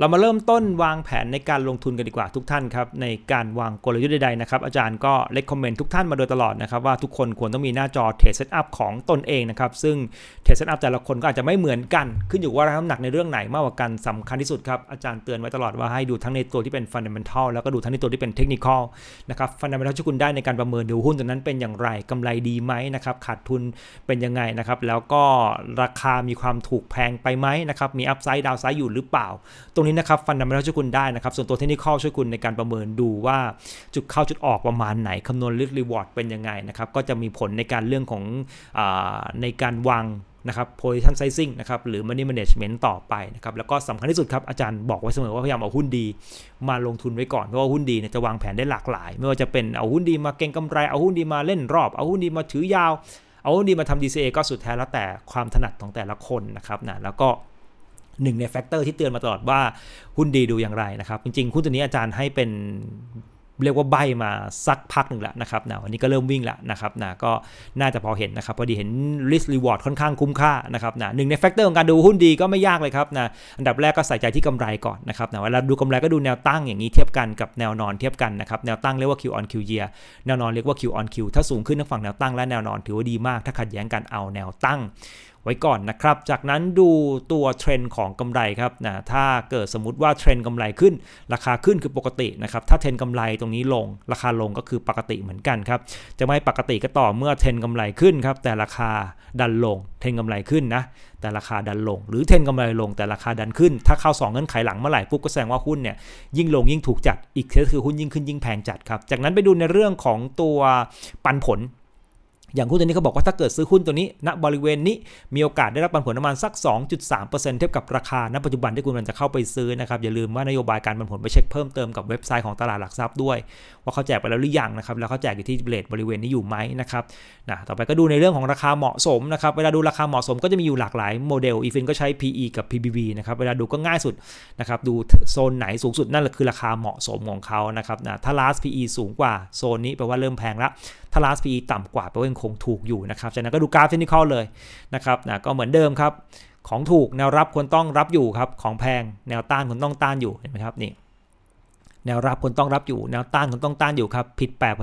เรามาเริ่มต้นวางแผนในการลงทุนกันดีกว่าทุกท่านครับในการวางกลยุทธ์ใดๆนะครับอาจารย์ก็เลคคอมเมนต์ทุกท่านมาโดยตลอดนะครับว่าทุกคนควรต้องมีหน้าจอเทรดเซตอัพของตนเองนะครับซึ่งเทรดเซตอัพแต่ละคนก็อาจจะไม่เหมือนกันขึ้นอยู่ว่าน้ำหนักในเรื่องไหน มากกว่ากันสำคัญที่สุดครับอาจารย์เตือนไว้ตลอดว่าให้ดูทั้งในตัวที่เป็นฟันเดเมนทัลแล้วก็ดูทั้งในตัวที่เป็นเทคนิคอลนะครับฟันเดเมนทัลที่คุณได้ในการประเมินดูหุ้นตัวนั้นเป็นอย่างไร กำไรดีไหมนะครับขาดทุนเป็นยังไงนะครับแล้วก็ราคามีความถูกแพงไปไหมนะครับมีอัพไซด์ดาวไซด์อยู่หรือเปล่าตรงนี้นะครับฟันดัมเบลช่วยคุณได้นะครับส่วนตัวเทคนิคช่วยคุณในการประเมินดูว่าจุดเข้าจุดออกประมาณไหนคำนวณลิสต์รีวอร์ดเป็นยังไงนะครับ ก็จะมีผลในการเรื่องของอในการวาง นะครับโพซิชันไซซิ่งนะครับ หรือมัน e y m มเนจเมนต์ต่อไปนะครับ แล้วก็สำคัญที่สุดครับ อาจารย์บอกไว้เสมอว่าพยายามเอาหุ้นดี มาลงทุนไว้ก่อนเพราะว่าหุ้นดีเนี่ยจะวางแผนได้หลากหลายไม่ว่าจะเป็นเอาหุ้นดีมาเก็งกำไรเอาหุ้นดีมาเล่นรอบเอาหุ้นดีมาถือยาวเอาหุ้นดีมาทำ DCA ก็สุดแท้แล้วแต่ความถนัดของแต่ละคนนะครับนะแล้วก็หนึ่งในแฟกเตอร์ที่เตือนมาตลอดว่าหุ้นดีดูอย่างไรนะครับ จริง ๆ หุ้นตัวนี้อาจารย์ให้เป็นเรียกว่าใบมาสักพักหนึ่งแล้วนะครับนะวันนี้ก็เริ่มวิ่งแล้วนะครับนะก็น่าจะพอเห็นนะครับพอดีเห็น risk reward ค่อนข้างคุ้มค่านะครับนะหนึ่งในแฟกเตอร์ของการดูหุ้นดีก็ไม่ยากเลยครับนะอันดับแรกก็ใส่ใจที่กำไรก่อนนะครับนะเวลาดูกำไรก็ดูแนวตั้งอย่างนี้เทียบกันกับแนวนอนเทียบกันนะครับแนวตั้งเรียกว่า Q on Q year แนวนอนเรียกว่า Q on Q ถ้าสูงขึ้นทั้งฝั่งแนวตั้งและแนวนอนถือว่าดีมาก ถ้าขัดแย้งกันเอาแนวตั้งไว้ก่อนนะครับ จากนั้นดูตัวเทรนด์ของกำไรครับนะถ้าเกิดสมมติว่าเทรนด์กำไรขึ้น ราคาขึ้นคือปกตินะครับ ถ้าเทรนด์กำไรตรงนี้ลง ราคาลงก็คือปกติเหมือนกันครับ จะไม่ปกติก็ต่อเมื่อเทรนด์กำไรขึ้นครับแต่ราคาดันลง เทรนด์กำไรขึ้นนะแต่ราคาดันลง หรือเทรนด์กำไรลงแต่ราคาดันขึ้น ถ้าเข้า2เงื่อนไขหลังเมื่อไหร่ปุ๊บก็แสดงว่าหุ้นเนี่ยยิ่งลงยิ่งถูกจัด อีกก็คือหุ้นยิ่งขึ้นยิ่งแพงจัดครับ จากนั้นไปดูในเรื่องของตัวปันผลอย่างหุ้นตัวนี้เขาบอกว่าถ้าเกิดซื้อหุ้นตัวนี้ณบริเวณนี้มีโอกาสได้รับปันผลประมาณสัก 2.3%เทียบกับราคาณปัจจุบันที่คุณมันจะเข้าไปซื้อนะครับ อย่าลืมว่านโยบายการปันผลไปเช็คเพิ่มเติมกับเว็บไซต์ของตลาดหลักทรัพย์ด้วย ว่าเขาแจกไปแล้วหรือยังนะครับ แล้วเขาแจกอยู่ที่เบรดบริเวณนี้อยู่ไหมนะครับนะต่อไปก็ดูในเรื่องของราคาเหมาะสมนะครับเวลาดูราคาเหมาะสมก็จะมีอยู่หลากหลายโมเดลอีฟินก็ใช้ PE กับ p b b นะครับเวลาดูก็ง่ายสุดนะครับดูโซนไหนสูงสุดนั่นแหละคือราคาเหมาะสมของเขานะครับนะถ้า last PE สูงกว่าโซนนี้แปลว่าเริ่มแพงลวถ้าลาสปีต่ำกว่าแปลว่ายังคงถูกอยู่นะครับ จากนั้นก็ดูกราฟเทคนิคเลยนะครับนะก็เหมือนเดิมครับ ของถูกแนวรับควรต้องรับอยู่ครับของแพงแนวต้านควรต้องต้านอยู่เห็นไหมครับนี่ แนวรับคนต้องรับอยู่แนวต้านคนต้องต้านอยู่ครับผิดแปลก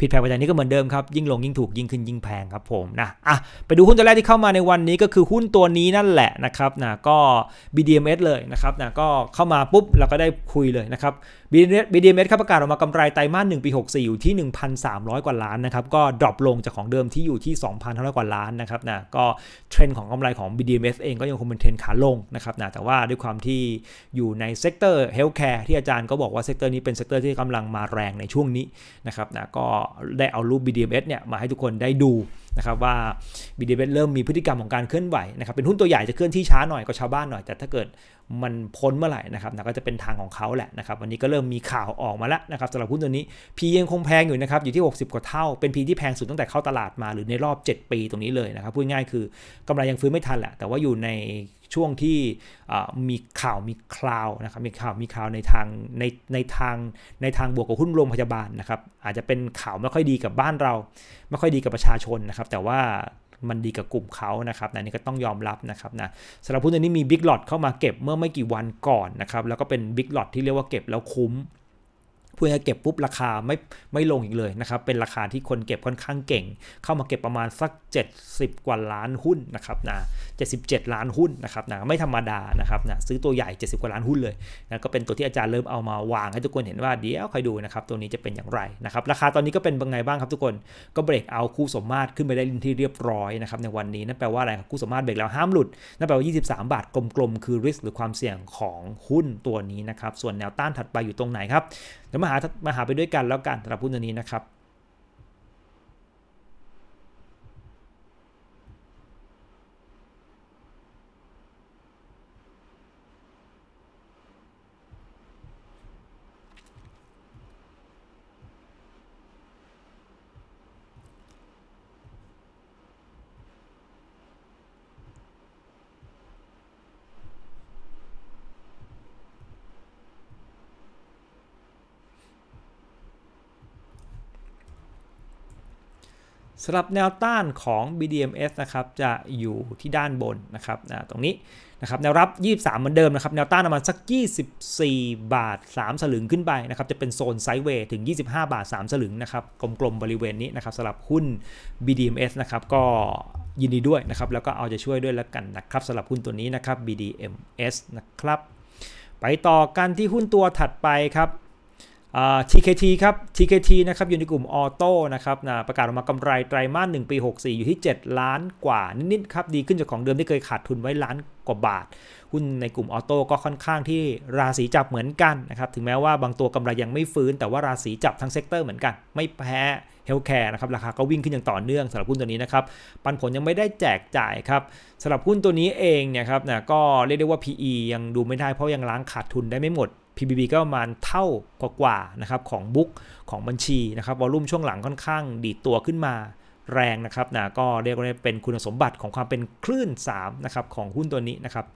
ผิดแปลกไปจากนี้ก็เหมือนเดิมครับยิ่งลงยิ่งถูกยิ่งขึ้นยิ่งแพงครับผมนะอ่ะไปดูหุ้นตัวแรกที่เข้ามาในวันนี้ก็คือหุ้นตัวนี้นั่นแหละนะครับนะก็ BDMs เลยนะครับนะก็เข้ามาปุ๊บเราก็ได้คุยเลยนะครับบีดีเอ็มเอสประกาศออกมากำไรไตรมาส1ปี64อยู่ที่ 1,300 กว่าล้านนะครับก็ดรอปลงจากของเดิมที่อยู่ที่2,500 กว่าล้านนะครับนะก็เทรนด์ของกำไรของ BDMs เองก็ยังคงเป็นเทรนด์ขาลงนะครับนะแต่ว่าด้วยความที่อยู่ในเซกเตอร์เฮลท์แคร์ที่อาจารย์ก็บอกว่าเซกเตอร์นี้เป็นเซกเตอร์ที่กำลังมาแรงในช่วงนี้นะครับนะก็ได้เอารูป BDMs เนี่ยมาให้ทุกคนได้ดูนะครับว่า b d ีเริ่มมีพฤติกรรม ของการเคลื่อนไหวนะครับเป็นหุ้นตัวใหญ่จะเคลื่อนที่ช้าหน่อย ก็ชาวบ้านหน่อย แต่ถ้าเกิดมันพ้นเมื่อไหร่นะครับก็จะเป็นทางของเขาแหละนะครับวันนี้ก็เริ่มมีข่าวออกมาแล้วนะครับสำหรับหุ้นตัวนี้ P ยังคงแพงอยู่นะครับอยู่ที่ 60กว่าเท่า เป็น P ที่แพงสุดตั้งแต่เข้าตลาดมาหรือในรอบ 7 ปีตรงนี้เลยนะครับพูดง่ายคือกำไรยังฟื้นไม่ทันแหละ แต่ว่าอยู่ในช่วงที่มีข่าวมีคลาวนะครับมีข่าวมีคลาวในทางในในทางในทางบวกกับหุ้นโรงพยาบาลนะครับอาจจะเป็นข่าวไม่ค่อยดีกับบ้านเรา ไม่ค่อยดีกับประชาชนนะครับแต่ว่ามันดีกับกลุ่มเขานะครับนะนี่ก็ต้องยอมรับนะครับนะสำหรับหุ้นตัวนี้มีบิ๊กหลอดเข้ามาเก็บเมื่อไม่กี่วันก่อนนะครับแล้วก็เป็นบิ๊กหลอดที่เรียกว่าเก็บแล้วคุ้มเพื่อเก็บปุ๊บราคาไม่ไม่ลงอีกเลยนะครับเป็นราคาที่คนเก็บค่อนข้างเก่ง เข้ามาเก็บประมาณสัก 70 กว่าล้านหุ้นนะครับนะ77 ล้านหุ้นนะครับนะไม่ธรรมดานะครับนะซื้อตัวใหญ่ 70 กว่าล้านหุ้นเลยนะก็เป็นตัวที่อาจารย์เริ่มเอามาวาง ให้ทุกคนเห็นว่าเดี๋ยวคอยดูนะครับตัวนี้จะเป็นอย่างไรนะครับราคาตอนนี้ก็เป็นยังไงบ้างครับทุกคนก็เบรกเอาคู่สมมาตรขึ้นไปได้ที่เรียบร้อยนะครับในวันนี้นั่นแปลว่าอะไรครับคู่สมมาตรเบรกแล้วห้ามหลุดนั่นแปลว่า23 บาทกลมๆคือริสหรือความเสี่ยงของหุ้นตัวนี้นะครับส่วนแนวต้านถัดไปอยู่ตรงไหนครับดี๋ยวมาหา มาหาไปด้วยกันแล้วกันสำหรับหุ้นตัวนี้นะครับสำหรับแนวต้านของ BDMs นะครับ จะอยู่ที่ด้านบนนะครับนะตรงนี้นะครับแนวรับ 23เหมือนเดิมนะครับ แนวต้านประมาณสัก 24 บาท 3 สลึงขึ้นไปนะครับ จะเป็นโซนไซด์เวย์ ถึง 25 บาท 3 สลึงนะครับ กลมๆบริเวณนี้นะครับสำหรับหุ้น BDMs นะครับก็ยินดีด้วยนะครับแล้วก็เอาใจช่วยด้วยแล้วกันนะครับสำหรับหุ้นตัวนี้นะครับ BDMs นะครับ ไปต่อกันที่หุ้นตัวถัดไปครับ TKT ครับ TKT นะครับอยู่ในกลุ่มออโต้นะครับนะประกาศออกมากำไรไตรมาส1ปี 64 อยู่ที่ 7 ล้านกว่านิด ๆ ครับ ดีขึ้นจากของเดิมที่เคยขาดทุนไว้ล้านกว่าบาท หุ้นในกลุ่มออโต้ก็ค่อนข้างที่ราศีจับเหมือนกันนะครับถึงแม้ว่าบางตัวกำไรยังไม่ฟื้นแต่ว่าราศีจับทั้งเซกเตอร์เหมือนกัน ไม่แพ้เฮลท์แคร์นะครับราคาก็วิ่งขึ้นอย่างต่อเนื่องสำหรับหุ้นตัวนี้นะครับปันผลยังไม่ได้แจกจ่ายครับสำหรับหุ้นตัวนี้เองเนี่ยครับนะก็เรียกได้ว่า PE ยังดูไม่ได้เพราะยังล้างขาดทุนได้ไม่หมด PBB ก็ประมาณเท่ากว่ากว่านะครับ ของบุ๊กของบัญชี นะครับวอลุ่มช่วงหลังค่อนข้าง ดีตัวขึ้นมาแรงนะครับนะก็เรียกว่าเป็นคุณสมบัติของความเป็นคลื่น3นะครับของหุ้นตัวนี้นะครับ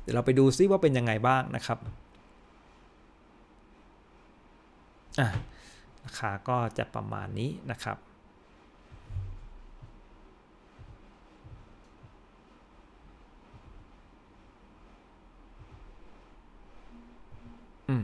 เดี๋ยวเราไปดูซิว่าเป็นยังไงบ้างนะครับราคาก็จะประมาณนี้นะครับราคา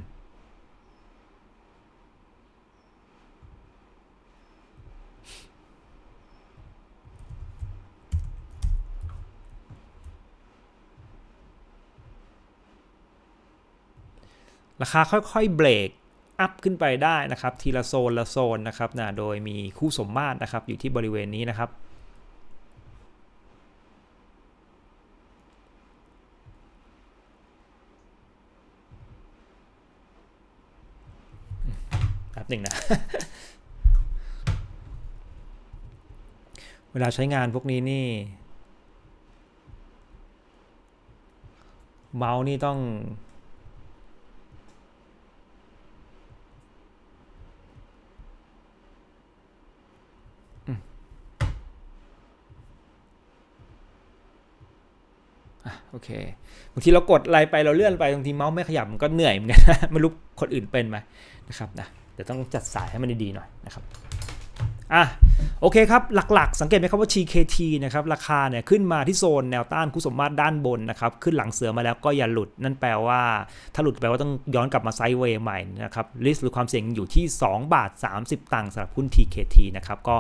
ค่อยๆเบรกอัพขึ้นไปได้นะครับ ทีละโซน ละโซนนะครับ นะ โดยมีคู่สมมาตรนะครับ อยู่ที่บริเวณนี้นะครับป๊บหนึ่งนะเวลาใช้งานพวกนี้นี่ เมาส์นี่ต้องโอเค บางทีเรากดอะไรไปเราเลื่อนไปบางทีเมาส์ไม่ขยับมันก็เหนื่อยเหมือนกันไม่รู้คนอื่นเป็นไหมนะครับนะ๋ยวต้องจัดสายให้มันดีๆหน่อยนะครับ อ่ะ โอเคครับ หลัก ๆ สังเกตไหมครับว่า GKT นะครับ ราคาเนี่ย ขึ้นมาที่โซนแนวต้านคุณสมมาตรด้านบนนะครับ ขึ้นหลังเสือมาแล้วก็อย่าหลุด นั่นแปลว่าถ้าหลุดแปลว่าต้องย้อนกลับมาไซด์เวย์ใหม่นะครับลิสต์หรือความเสี่ยงอยู่ที่ 2 บาท 30 ตังค์สำหรับหุ้น TKT นะครับ ก็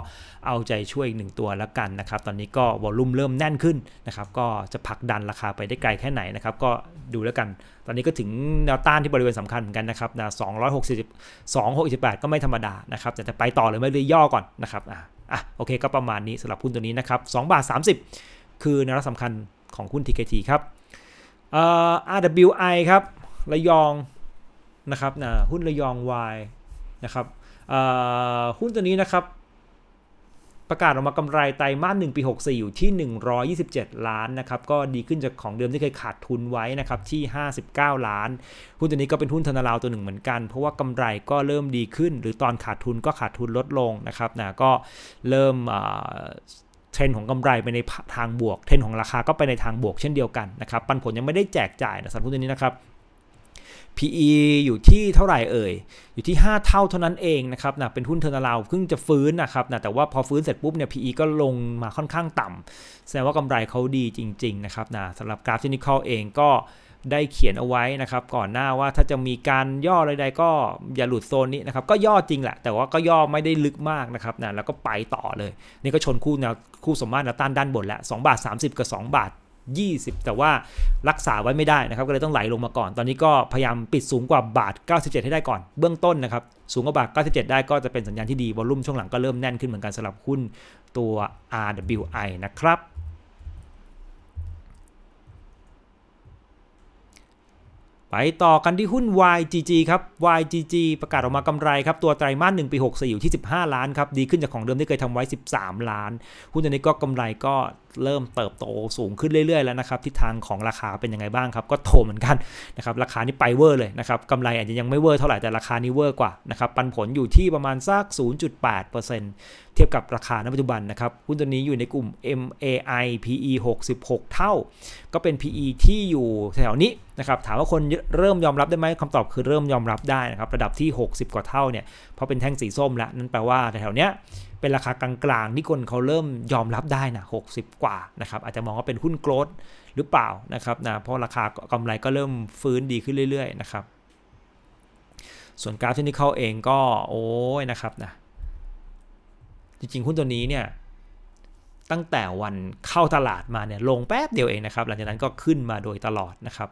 เอาใจช่วยอีกหนึ่งตัวแล้วกันนะครับ ตอนนี้ก็วอลุ่มเริ่มแน่นขึ้นนะครับ ก็จะผลักดันราคาไปได้ไกลแค่ไหนนะครับ ก็ดูแล้วกันอนนี้ก็ถึงแนวต้านที่บริเวณสำคัญเหมือนกันนะครับนะ260 268 ก็ไม่ธรรมดานะครับแต่จะไปต่อหรือไม่เลยย่อก่อนนะครับอ่ะอ่ะ โอเคก็ประมาณนี้สำหรับหุ้นตัวนี้นะครับ2บาท 30 คือแนวรับสำคัญของหุ้น TKT ครับเอ่อ RWI ครับระยองนะครับนะหุ้นระยอง Y นะครับหุ้นตัวนี้นะครับประกาศออกมากำไรไตรมาส1ปี64อยู่ที่127 ล้านนะครับก็ดีขึ้นจากของเดิมที่เคยขาดทุนไว้นะครับที่ 59 ล้านหุ้นตัวนี้ก็เป็นหุ้นธนาลาวตัวหนึ่งเหมือนกันเพราะว่ากำไรก็เริ่มดีขึ้น หรือตอนขาดทุนก็ขาดทุนลดลงนะครับนะก็เริ่มเทรนของกำไรไปในทางบวกเทรนของราคาก็ไปในทางบวกเช่นเดียวกันนะครับปันผลยังไม่ได้แจกจ่ายนะสำหรับหุ้นตัวนี้นะครับ PE อยู่ที่เท่าไหร่เอ่ยอยู่ที่ 5 เท่าเท่านั้นเองนะครับนะเป็นหุ้นเทอร์นาลาวเพิ่งจะฟื้นนะครับนะแต่ว่าพอฟื้นเสร็จปุ๊บเนี่ย PE ก็ลงมาค่อนข้างต่ำแสดงว่ากำไรเขาดีจริงๆนะครับนะสำหรับกราฟเทคนิคเองก็ได้เขียนเอาไว้นะครับก่อนหน้าว่าถ้าจะมีการย่ออะไรใดก็อย่าหลุดโซนนี้นะครับก็ย่อจริงแหละ แต่ว่าก็ย่อไม่ได้ลึกมากนะครับนะแล้วก็ไปต่อเลยนี่ก็ชนคู่แนวคู่สมมาตรแนวต้านด้านบนละ2บาท30กับ2บาท20 แต่ว่ารักษาไว้ไม่ได้นะครับก็เลยต้องไหลลงมาก่อนตอนนี้ก็พยายามปิดสูงกว่าบาท 97 ให้ได้ก่อนเบื้องต้นนะครับ สูงกว่าบาท 97 ได้ก็จะเป็นสัญญาณที่ดีวอลุ่มช่วงหลังก็เริ่มแน่นขึ้นเหมือนกันสำหรับหุ้นตัว RWI นะครับ ไปต่อกันที่หุ้น YGG ครับ YGG ประกาศออกมากำไรครับตัวไตรมาส 1 ปี64อยู่ที่ 15 ล้านครับดีขึ้นจากของเดิมที่เคยทำไว้ 13 ล้านหุ้นตัวนี้ก็กำไรก็เริ่มเติบโตสูงขึ้นเรื่อย ๆ แล้วนะครับทิศทางของราคาเป็นยังไงบ้างครับก็โตเหมือนกันนะครับราคานี้ไปเวอร์เลยนะครับกำไรอาจจะยังไม่เวอร์เท่าไหร่แต่ราคานี้เวอร์กว่านะครับปันผลอยู่ที่ประมาณสัก0.8%เทียบกับราคาณปัจจุบัน นะครับหุ้นตัวนี้อยู่ในกลุ่ม MAI PE 66 เท่า ก็เป็น PE ที่อยู่แถวนี้นะครับถามว่าคนเริ่มยอมรับได้ไหมคำตอบคือเริ่มยอมรับได้นะครับระดับที่ 60 กว่าเท่าเนี่ยเพราะเป็นแท่งสีส้มแล้ว นั่นแปลว่าแถวเนี้ยเป็นราคากลางๆ ที่คนเขาเริ่มยอมรับได้นะ60 กว่านะครับอาจจะมองว่าเป็นหุ้นโกลดหรือเปล่านะครับนะเพราะราคากำไรก็เริ่มฟื้นดีขึ้นเรื่อย ๆ นะครับ ส่วนกราฟที่นิคเองก็โอ้ยนะครับนะจริงๆ หุ้นตัวนี้เนี่ยตั้งแต่วันเข้าตลาดมาเนี่ยลงแป๊บเดียวเองนะครับหลังจากนั้นก็ขึ้นมาโดยตลอดนะครับ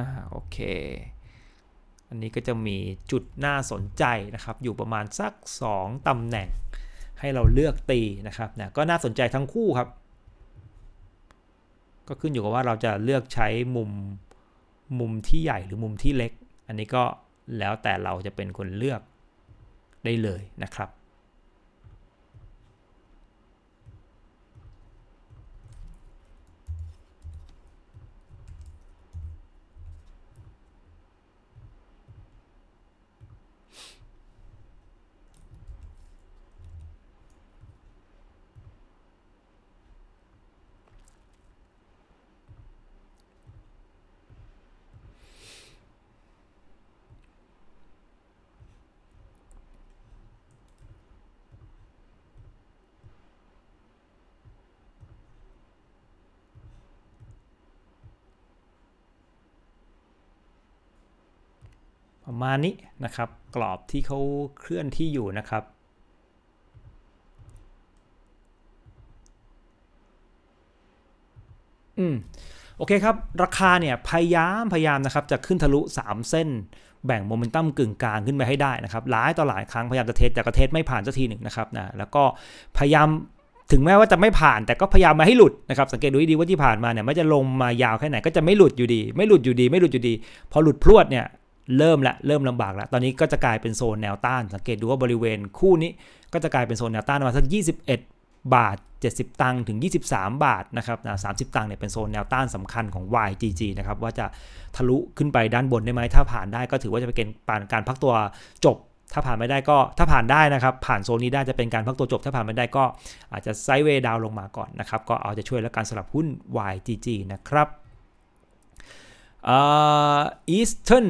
อ่าโอเค อันนี้ก็จะมีจุดน่าสนใจนะครับ อยู่ประมาณสัก 2 ตำแหน่ง ให้เราเลือกตีนะครับนะก็น่าสนใจทั้งคู่ครับ ก็ขึ้นอยู่กับว่าเราจะเลือกใช้มุมมุมที่ใหญ่ หรือมุมที่เล็ก อันนี้ก็แล้วแต่เราจะเป็นคนเลือกได้เลยนะครับมานี้นะครับกรอบที่เขาเคลื่อนที่อยู่นะครับ อืมโอเคครับ ราคาเนี่ยพยายามพยายามนะครับจะขึ้นทะลุ 3 เส้น แบ่งโมเมนตัมกึ่งกลางขึ้นไปให้ได้นะครับหลายต่อหลายครั้งพยายามจะเทสแต่ก็เทสไม่ผ่านสักทีหนึ่งนะครับนะแล้วก็พยายามถึงแม้ว่าจะไม่ผ่าน แต่ก็พยายามมาให้หลุดนะครับ สังเกตดูดีว่าที่ผ่านมาเนี่ยไม่จะลงมายาวแค่ไหนก็จะไม่หลุดอยู่ดี ไม่หลุดอยู่ดีไม่หลุดอยู่ดี พอหลุดพรวดเนี่ยเริ่มละเริ่มลำบากละตอนนี้ก็จะกลายเป็นโซนแนวต้านสังเกตดูว่าบริเวณคู่นี้ ก็จะกลายเป็นโซนแนวต้านประมาณสัก 21 บาท 70 ตังค์ถึง 23 บาทนะครับนะ30 ตังค์เนี่ยเป็นโซนแนวต้านสำคัญของ YGG นะครับว่าจะทะลุขึ้นไปด้านบนได้ไหมถ้าผ่านได้ก็ถือว่าจะเป็นเกณฑ์การพักตัวจบ ถ้าผ่านไม่ได้ก็ถ้าผ่านได้นะครับผ่านโซนนี้ได้จะเป็นการพักตัวจบถ้าผ่านไม่ได้ก็อาจจะไซด์เวย์ดาวลงมาก่อนนะครับก็เอาจะช่วยแล้วการสลับหุ้น YGG นะครับ Eastern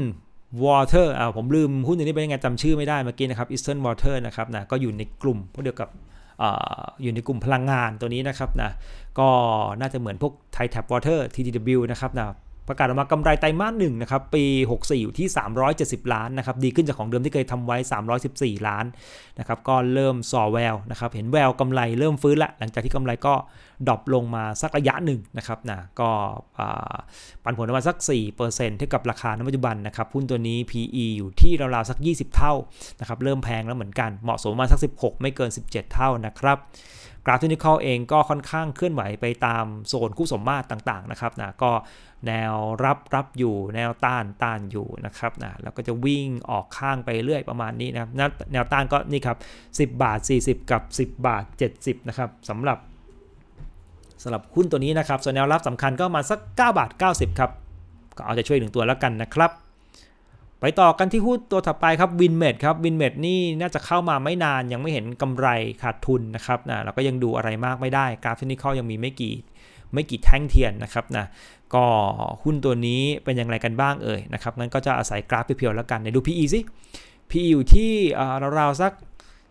Water อ่า ผมลืมหุ้นตัวนี้เป็นยังไงจำชื่อไม่ได้เมื่อกี้นะครับ Eastern Water นะครับนะ ก็อยู่ในกลุ่มพวกเดียวกับอยู่ในกลุ่มพลังงานตัวนี้นะครับนะ ก็น่าจะเหมือนพวกไททับวอเตอร์ TTW นะครับนะประกาศออกมากำไรไตรมาสหนึ่งนะครับปี 64 อยู่ที่ 370 ล้านนะครับดีขึ้นจากของเดิมที่เคยทำไว้ 314 ล้านนะครับก็เริ่มสอแววนะครับ เห็นแววกำไรเริ่มฟื้นละหลังจากที่กำไรก็ดรอปลงมาสักระยะหนึ่งนะครับนะก็ปันผลประมาณสัก4%เท่ากับราคาในปัจจุบันนะครับหุ้นตัวนี้ PE อยู่ที่ราวๆสัก 20 เท่านะครับเริ่มแพงแล้วเหมือนกันเหมาะสมมาสัก 16 ไม่เกิน 17 เท่านะครับกราฟเทคนิคเองก็ค่อนข้างเคลื่อนไหวไปตามโซนคู่สมมาตรต่างๆนะครับนะก็แนวรับรับอยู่แนวต้านต้านอยู่นะครับนะแล้วก็จะวิ่งออกข้างไปเรื่อยประมาณนี้นะครับ แนวต้านก็นี่ครับ10 บาท 40 กับ 10 บาท70นะครับสำหรับสำหรับหุ้นตัวนี้นะครับส่วนแนวรับสำคัญก็มาสัก9บาท90ครับก็เอาจะช่วยหนึ่งตัวแล้วกันนะครับไปต่อกันที่หุ้นตัวถัดไปครับวินเมดครับวินเมดนี่น่าจะเข้ามาไม่นานยังไม่เห็นกำไรขาดทุนนะครับนะเราก็ยังดูอะไรมากไม่ได้ กราฟทท่นีเ้ายังมีไม่กี่ไม่กี่แท่งเทียนนะครับนะก็หุ้นตัวนี้เป็นอย่างไรกันบ้างเอ่ยนะครับ งั้นก็จะอาศัยกราฟเพียวๆแล้วกันในดู PE สิ PE อยู่ที่ราวๆสัก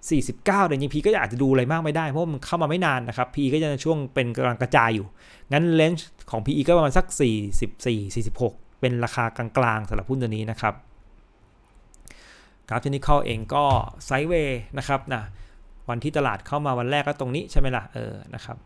49ี๋ยวยิงพีก็อาจจะดูอะไรมากไม่ได้เพราะมันเข้ามาไม่นานนะครับ PE ก็จะในช่วงเป็นกำลังกระจายอยู่งั้นเลนจ์ของ PE ก็ประมาณสัก 44 46 เป็นราคากลางๆสำหรับหุ้นตัวนี้นะครับกราฟเทคนิคเข้าเองก็ไซด์เวย์นะครับนะวันที่ตลาดเข้ามาวันแรกก็ตรงนี้ใช่ไหมล่ะ เออนะครับ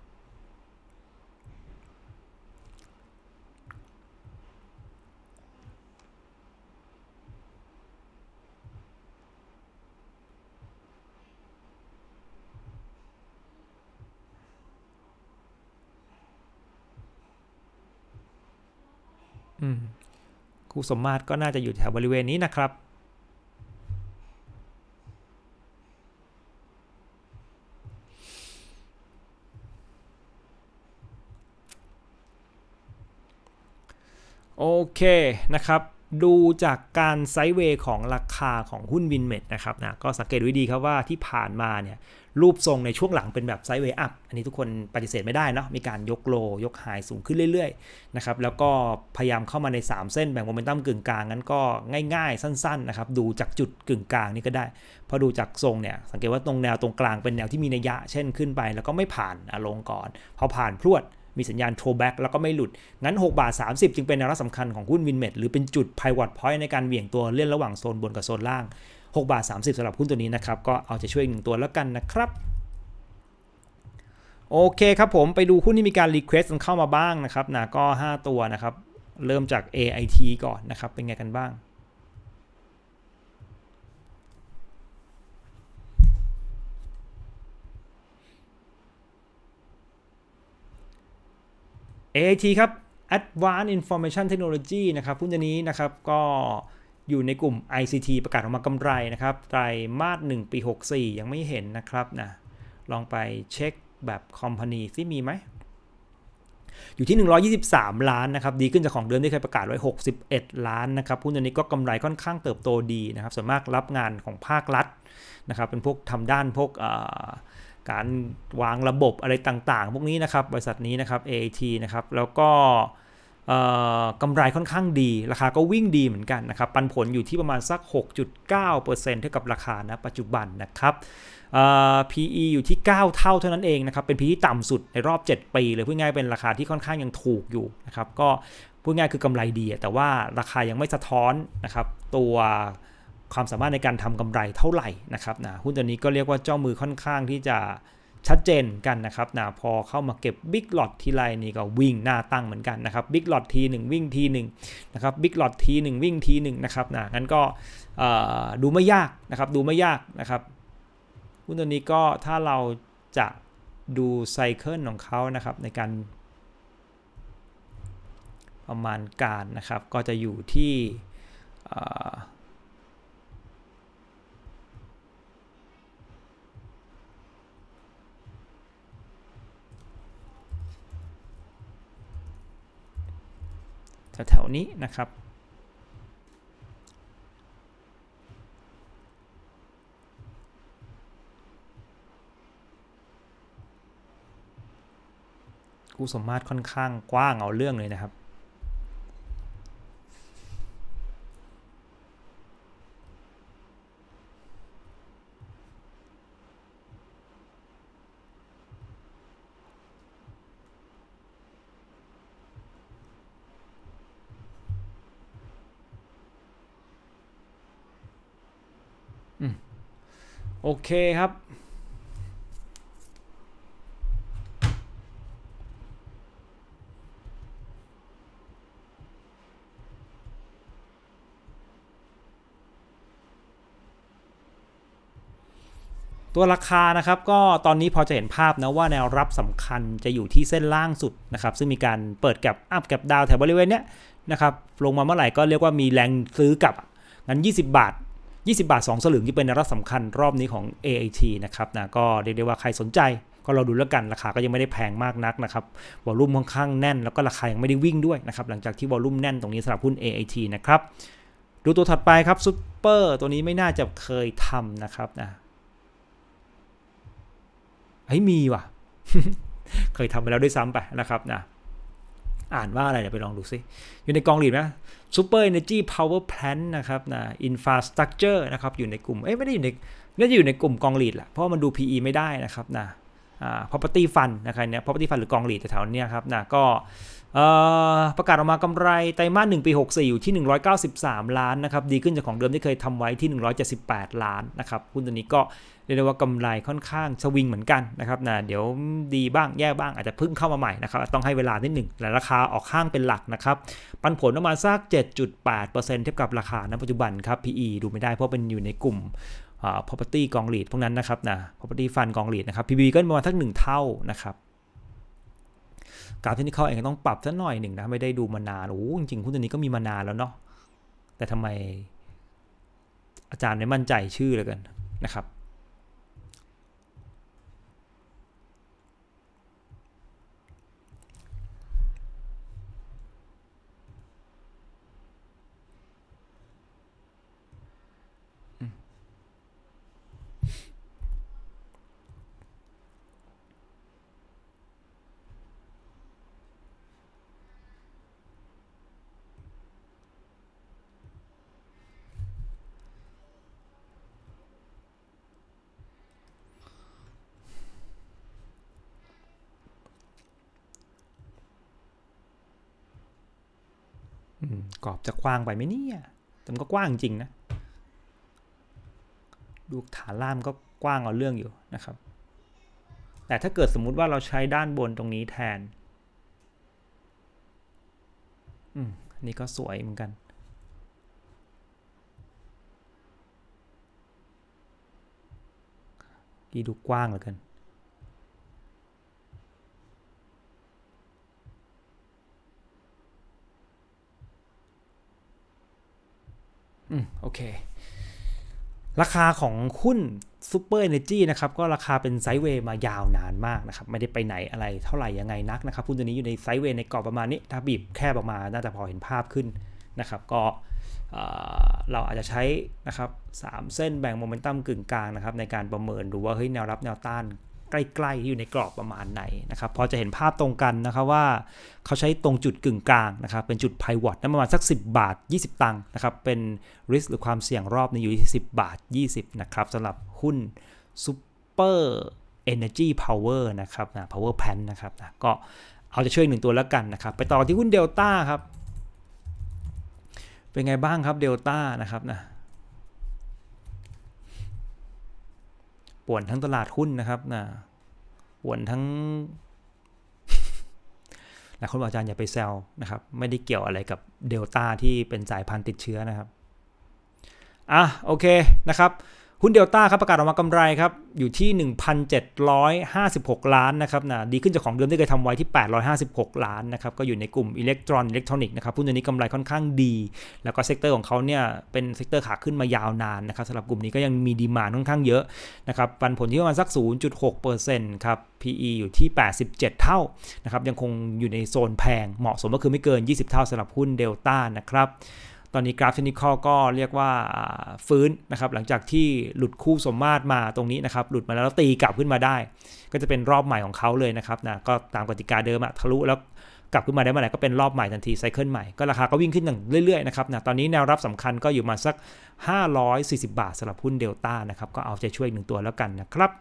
ครูสมมาตรก็น่าจะอยู่แถวบริเวณนี้นะครับโอเคนะครับ ดูจากการไซด์เวย์ของราคาของหุ้นวินเมดนะครับนะก็สังเกตไว้ดีครับว่าที่ผ่านมาเนี่ยรูปทรงในช่วงหลังเป็นแบบไซด์เวย์อัพอันนี้ทุกคนปฏิเสธไม่ได้เนาะมีการยกโลยกไฮสูงขึ้นเรื่อยๆนะครับแล้วก็พยายามเข้ามาใน 3 เส้นแบ่งโมเมนตัมกึ่งกลางนั้นก็ง่ายๆ สั้นๆนะครับดูจากจุดกึ่งกลางนี่ก็ได้พอดูจากทรงเนี่ยสังเกตว่าตรงแนวตรงกลางเป็นแนวที่มีนัยยะเช่นขึ้นไป แล้วก็ไม่ผ่านอลงก่อนพอผ่านพรวดมีสัญญาณโทรแบ็กแล้วก็ไม่หลุด งั้น 6 บาท 30 จึงเป็นแนวรับสำคัญของหุ้นวินเมดหรือเป็นจุด p i วัตพอยต์ในการเหวี่ยงตัวเล่นระหว่างโซนบนกับโซนล่าง 6 บาท 30สำหรับหุ้นตัวนี้นะครับ ก็เอาจะช่วยหนึ่งตัวแล้วกันนะครับ โอเคครับผมไปดูหุ้นที่มีการรีเควสต์เข้ามาบ้างนะครับนะก็ 5 ตัวนะครับเริ่มจาก AIT ก่อนนะครับเป็นไงกันบ้าง AIT ครับ Advanced Information Technology นะครับหุ้นตัวนี้นะครับก็อยู่ในกลุ่ม ICT ประกาศออกมากำไรนะครับไตรมาส1ปี 64 ยังไม่เห็นนะครับนะลองไปเช็คแบบคอมพานีที่มีไหม อยู่ที่ 123 ล้านนะครับ ดีขึ้นจากของเดือนที่เคยประกาศไว้ 61 ล้านนะครับหุ้นตัวนี้ก็กำไรค่อนข้างเติบโตดีนะครับส่วนมากรับงานของภาครัฐนะครับ เป็นพวกทำด้านพวกการวางระบบอะไรต่างๆ พวกนี้นะครับ บริษัทนี้นะครับ a t นะครับ แล้วก็กำไรค่อนข้างดี ราคาก็วิ่งดีเหมือนกันนะครับ ปันผลอยู่ที่ประมาณสัก 6.9%เท่ากับราคานะปัจจุบันนะครับ PE อยู่ที่ 9 เท่าเท่านั้นเองนะครับ เป็น PE ที่ต่ำสุดในรอบ7ปีเลยพูดง่ายเป็นราคาที่ค่อนข้างยังถูกอยู่นะครับ ก็พูดง่ายคือกำไรดี แต่ว่าราคายังไม่สะท้อนนะครับตัวความสามารถในการทำกำไรเท่าไหร่นะครับนะหุ้นตัวนี้ก็เรียกว่าเจ้ามือค่อนข้างที่จะชัดเจนกันนะครับนะพอเข้ามาเก็บบิ๊กหลอดทีไรนี่ก็วิ่งหน้าตั้งเหมือนกันนะครับบิ๊กหลอดทีหนึ่งวิ่งทีหนึ่งนะครับบิ๊กหลอดทีหนึ่งวิ่งทีหนึ่งนะครับนะงั้นก็ดูไม่ยากนะครับดูไม่ยากนะครับหุ้นตัวนี้ก็ถ้าเราจะดูไซเคิลของเขานะครับในการ ประมาณการนะครับ ก็จะอยู่ที่แถวๆนี้นะครับ กูสมมาตรค่อนข้างกว้างเอาเรื่องเลยนะครับโอเค ครับ ตัวราคานะครับก็ตอนนี้พอจะเห็นภาพนะว่าแนวรับสำคัญจะอยู่ที่เส้นล่างสุดนะครับ ซึ่งมีการเปิดแกับอัพแกับดาวแถวบริเวณเนี้ยนะครับ ลงมาเมื่อไหร่ก็เรียกว่ามีแรงซื้อกลับงั้น 20 บาท20บาท2สลึงที่เป็นในรัสสำคัญรอบนี้ของ a a t นะครับนะก็เรียกได้ว่าใครสนใจ ก็เราดูแล้วกันราคาก็ยังไม่ได้แพงมากนัก นะครับวอลุ่มค่อนข้างแน่นแล้วก็ราคายังไม่ได้วิ่งด้วยนะครับหลังจากที่วอลุ่มแน่นตรงนี้สำหรับหุ้น a a t นะครับ ดูตัวถัดไปครับซูเปอร์ตัวนี้ไม่น่าจะเคยทำนะครับนะไอ้มีว่ะ เคยทำไปแล้วด้วยซ้ำไปนะครับ นะอ่านว่าอะไรเดี๋ยวไปลองดูซิอยู่ในกองหลีดไหมูเปอร์เอเนจีพาวเวอร์เพลนนะครับนะ i n f าสตรักเจอร์นะครับอยู่ในกลุ่มเอ้ยไม่ได้อยู่ในน่าจะอยู่ในกลุ่มกองหลีดแหละเพราะมันดู PE ไม่ได้นะครับนะอ่าาวเวอร์ตี้ฟันะครับเนี่ยวเวอร์ตี้ฟันหรือกองหลีดแถวๆนี้ครับนะก็ประกาศออกมากำไรไตรมาส1ปี64 อยู่ที่ 193 ล้านนะครับดีขึ้นจากของเดิมที่เคยทำไว้ที่ 178 ล้านนะครับหุ้นตัวนี้ก็เรียกได้ว่ากำไรค่อนข้างสวิงเหมือนกันนะครับนะ เดี๋ยวดีบ้างแย่บ้างอาจจะพึ่งเข้ามาใหม่นะครับ ต้องให้เวลานิดหนึ่งแต่ราคาออกข้างเป็นหลักนะครับ ปันผลประมาณสัก7.8%เทียบกับราคาณปัจจุบันครับ PE ดูไม่ได้เพราะเป็นอยู่ในกลุ่ม property กองหลีดพวกนั้นนะครับนะ property fund กองหลีดนะครับ PB ก็ประมาณสักหนึ่งเท่านะครับกราฟที่นีคเองต้องปรับสักหน่อยหนึ่งนะไม่ได้ดูมานานโอ้จริงๆหุ้นตัวนี้ก็มีมานานแล้วเนาะแต่ทำไมอาจารย์ไม่มั่นใจชื่อเลยกันนะครับกรอบจะกว้างไปไหมเนี่ยแต่มันก็กว้างจริงนะ ดูฐานล่ามก็กว้างเอาเรื่องอยู่นะครับ แต่ถ้าเกิดสมมุติว่าเราใช้ด้านบนตรงนี้แทน อืมนี่ก็สวยเหมือนกันดีดูกว้างเหลือเกินอืมโอเค ราคาของหุ้นซูเปอร์เอเนจีนะครับ ก็ราคาเป็นไซด์เวย์มายาวนานมากนะครับ ไม่ได้ไปไหนอะไรเท่าไหร่ยังไงนักนะครับหุ้นตัวนี้อยู่ในไซด์เวย์ในกรอบประมาณนี้ ถ้าบีบแคบออกมาน่าจะพอเห็นภาพขึ้นนะครับ ก็เราอาจจะใช้นะครับสามเส้นแบ่งโมเมนตัมกึ่งกลางนะครับ ในการประเมินดูว่าเฮ้ยแนวรับแนวต้านใกล้ๆอยู่ในกรอบประมาณไหนนะครับ พอจะเห็นภาพตรงกันนะครับว่าเขาใช้ตรงจุดกึ่งกลางนะครับ เป็นจุดไพวอตนั้นประมาณสัก 10 บาท 20 ตังค์นะครับ เป็น r i สหรือความเสี่ยงรอบในอยู่ที่ 10 บาท 20 นะครับสำหรับหุ้น super energy power นะครับนะ power p a n นะครับนะก็เอาจะช่วยหนึ่งตัวแล้วกันนะครับ ไปต่อที่หุ้นเดลต้าครับเป็นไงบ้างครับเดลต้านะครับนะป่วนทั้งตลาดหุ้นนะครับนะป่วนทั้งหลายคนบอกอาจารย์อย่าไปแซวนะครับ ไม่ได้เกี่ยวอะไรกับเดลต้าที่เป็นสายพันธุ์ติดเชื้อนะครับ อ่ะโอเคนะครับหุ้นเดลต้าครับประกาศออกมากำไรครับอยู่ที่ 1,756 ล้านนะครับนะดีขึ้นจากของเดิมที่เคยทำไว้ที่ 856 ล้านนะครับ ก็อยู่ในกลุ่มอิเล็กตรอนอิเล็กทรอนิกส์นะครับ หุ้นตัวนี้กำไรค่อนข้างดี แล้วก็เซกเตอร์ของเขาเนี่ยเป็นเซกเตอร์ขาขึ้นมายาวนานนะครับสำหรับกลุ่มนี้ก็ยังมีดีมาค่อนข้างเยอะนะครับ ปันผลที่ประมาณสัก0.6%ครับ PE อยู่ที่ 87 เท่านะครับยังคงอยู่ในโซนแพงเหมาะสมก็คือไม่เกิน 20 เท่าสำหรับหุ้นเดลต้านะครับตอนนี้กราฟเทคนิคก็เรียกว่าฟื้นนะครับ หลังจากที่หลุดคู่สมมาตรมาตรงนี้นะครับ หลุดมาแล้วตีกลับขึ้นมาได้ ก็จะเป็นรอบใหม่ของเขาเลยนะครับนะก็ตามกติกาเดิมอะทะลุแล้วกลับขึ้นมาได้เมื่อไหร่ก็เป็นรอบใหม่ทันทีไซเคิลใหม่ ก็ราคาก็วิ่งขึ้นอย่างเรื่อยๆนะครับนะตอนนี้แนวรับสำคัญก็อยู่มาสัก 540 บาทสำหรับหุ้นเดลต้านะครับก็เอาใจช่วยอีกหนึ่งตัวแล้วกันนะครับ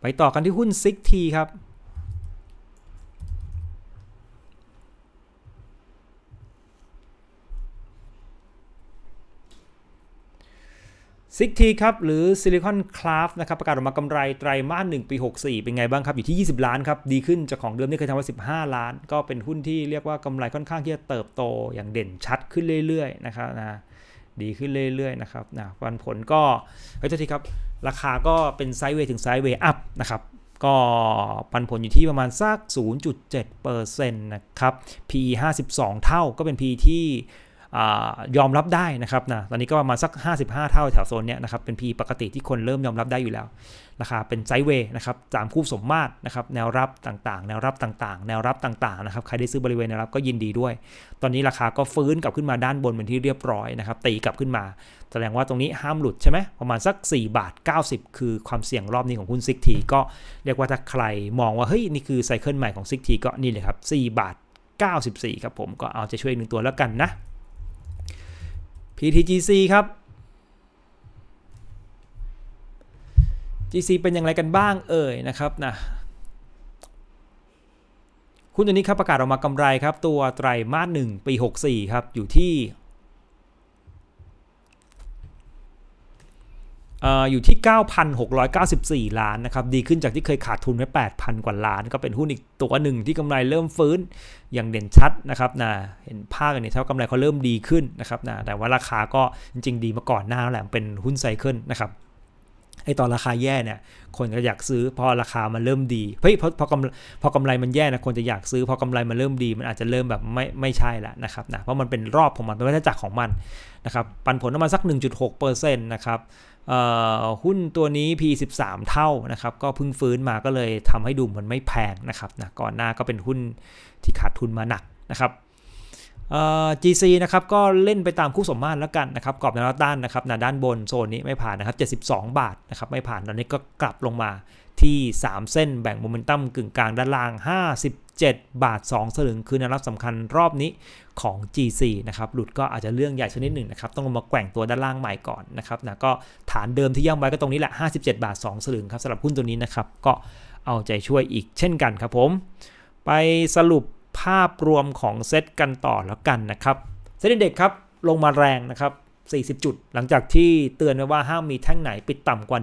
ไปต่อกันที่หุ้นซิกทีครับซิกทีครับ หรือซิลิคอนคลาฟนะครับ ประกาศออกมากำไรไตรมาส1ปี 64 เป็นไงบ้างครับ อยู่ที่ 20 ล้านครับ ดีขึ้นจากของเดิมที่เคยทำไว้15 ล้าน ก็เป็นหุ้นที่เรียกว่ากำไรค่อนข้างที่จะเติบโตอย่างเด่นชัดขึ้นเรื่อยๆ นะครับนะดีขึ้นเรื่อยๆ นะครับนะวันผลก็เฮ้ยทีครับ ราคาก็เป็นไซด์เวย์ถึงไซด์เวย์อัพนะครับก็ปันผลอยู่ที่ประมาณสัก0.7%นะครับ PE 52เท่าก็เป็น PE ที่ยอมรับได้นะครับนะตอนนี้ก็ประมาณสัก 55 เท่าแถวโซนเนี้ยนะครับ เป็น P ปกติที่คนเริ่มยอมรับได้อยู่แล้ว ราคาเป็นไซเวย์นะครับตามคู่สมมาตรนะครับ แนวรับต่างๆ แนวรับต่างๆ แนวรับต่างๆนะครับ ใครได้ซื้อบริเวณแนวรับก็ยินดีด้วย ตอนนี้ราคาก็ฟื้นกลับขึ้นมาด้านบนเป็นที่เรียบร้อยนะครับ ตีกลับขึ้นมา แสดงว่าตรงนี้ห้ามหลุดใช่ไหมประมาณสัก 4 บาท 90 คือความเสี่ยงรอบนี้ของหุ้นซิกทีก็เรียกว่าถ้าใครมองว่าเฮ้ยนี่คือไซเคิลใหม่ของซิกทีก็นี่เลยครับ4บาท94ครับผมก็เอาจะช่วยหนึ่งตัวแล้วกันนะ PTGC ครับ GC เป็นอย่างไรกันบ้าง เอ่ย นะ ครับนะหุ้นตัว นี้ ครับประกาศออกมากำไรครับ ตัวไตรมาสหนึ่งปี64ครับ อยู่ที่อยู่ที่ 9,694 ล้าน นะครับ ดีขึ้นจากที่เคยขาดทุนไว้ 8,000 กว่า ล้าน ก็เป็นหุ้นอีกตัวหนึ่งที่กำไรเริ่มฟื้นอย่างเด่นชัดนะครับนะเห็นภาพกันนี่ถเท่ากำไรเขาเริ่มดีขึ้นนะครับนะแต่ว่าราคาก็จริง ๆ ดีมาก่อนหน้าแล้วแหละเป็นหุ้นไซเคิลนะครับ ไอตอนราคาแย่เนี่ย คนก็อยากซื้อ พอราคามันเริ่มดี เฮ้ยพอพอกำพอกำไรมันแย่นะ คนจะอยากซื้อ พอกำไรมันเริ่มดี มันอาจจะเริ่มแบบไม่ไม่ใช่ละนะครับนะเพราะมันเป็นรอบของมันเป็นวัฏจักรของมันนะครับปันผลออกมาสัก 1.6%นะครับหุ้นตัวนี้ P13 เท่านะครับ ก็พึ่งฟื้นมาก็เลยทำให้ดูมันไม่แพงนะครับนะก่อนหน้าก็เป็นหุ้นที่ขาดทุนมาหนักนะครับ GC นะครับก็เล่นไปตามคู่สมมาตรแล้วกันนะครับกรอบแนวต้านนะครับนะด้านบนโซนนี้ไม่ผ่านนะครับ 72 บาทนะครับไม่ผ่านตอนนี้ก็กลับลงมาที่ 3 เส้นแบ่งโมเมนตัมกึ่งกลางด้านล่าง 57 บาท 2 สลึง คือแนวรับสำคัญรอบนี้ของ GC นะครับ หลุดก็อาจจะเรื่องใหญ่ชนิดหนึ่งนะครับ ต้องมาแกว่งตัวด้านล่างใหม่ก่อนนะครับนะก็ฐานเดิมที่ย่ำไว้ก็ตรงนี้แหละ57 บาท2สลึงครับสำหรับหุ้นตัวนี้นะครับก็เอาใจช่วยอีกเช่นกันครับผมไปสรุปภาพรวมของเซตกันต่อแล้วกันนะครับ เซตเด็กครับ ลงมาแรงนะครับ 40 จุด หลังจากที่เตือนไว้ว่าห้ามมีแท่งไหน ปิดต่ำกว่า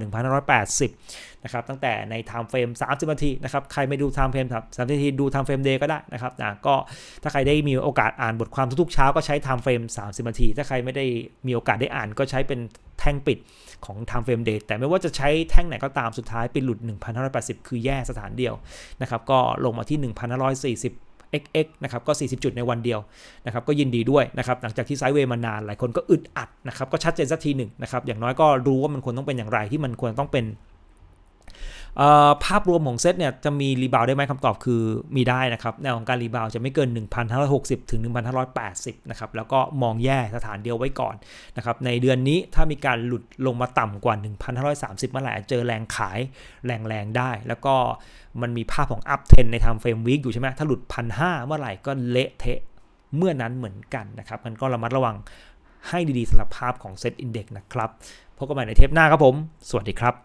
1,180 นะครับ ตั้งแต่ในไทม์เฟรม30นาทีนะครับใครไม่ดูไทม์เฟรม30นาทีดูไทม์เฟรมเดย์ก็ได้นะครับนะก็ถ้าใครได้มีโอกาสอ่านบทความทุกๆเช้าก็ใช้ไทม์เฟรม30นาที ถ้าใครไม่ได้มีโอกาสได้อ่านก็ใช้เป็นแท่งปิดของไทม์เฟรมเดย์แต่ไม่ว่าจะใช้แท่งไหนก็ตามสุดท้ายเป็นหลุด1,580 คือแย่สถานเดียวนะครับก็ลงมาที่1,540 XX นะครับ ก็ 40 จุดในวันเดียว นะครับ ก็ยินดีด้วย นะครับ หลังจากที่ไซด์เวย์มานาน หลายคนก็อึดอัด นะครับ ก็ชัดเจนสักทีหนึ่ง นะครับ อย่างน้อยก็รู้ว่ามันควรต้องเป็นอย่างไรที่มันควรต้องเป็นภาพรวมของเซตเนี่ยจะมีรีบาวได้ไหมคำตอบคือมีได้นะครับ แนวของการรีบาวจะไม่เกิน 1,560 ถึง 1,580 นะครับ แล้วก็มองแย่สถานเดียวไว้ก่อนนะครับในเดือนนี้ถ้ามีการหลุดลงมาต่ำกว่า 1,530 เมื่อไหร่เจอแรงขายแรงๆได้ แล้วก็มันมีภาพของอัพเทนในทางเฟรมวิกอยู่ใช่ไหมถ้าหลุด 1,500 เมื่อไหร่ก็เละเทะ เมื่อนั้นเหมือนกันนะครับมันก็ระมัดระวังให้ดีๆสำหรับภาพของเซตอินเด็กซ์นะครับพบกันใหม่ในเทปหน้าครับผม สวัสดีครับ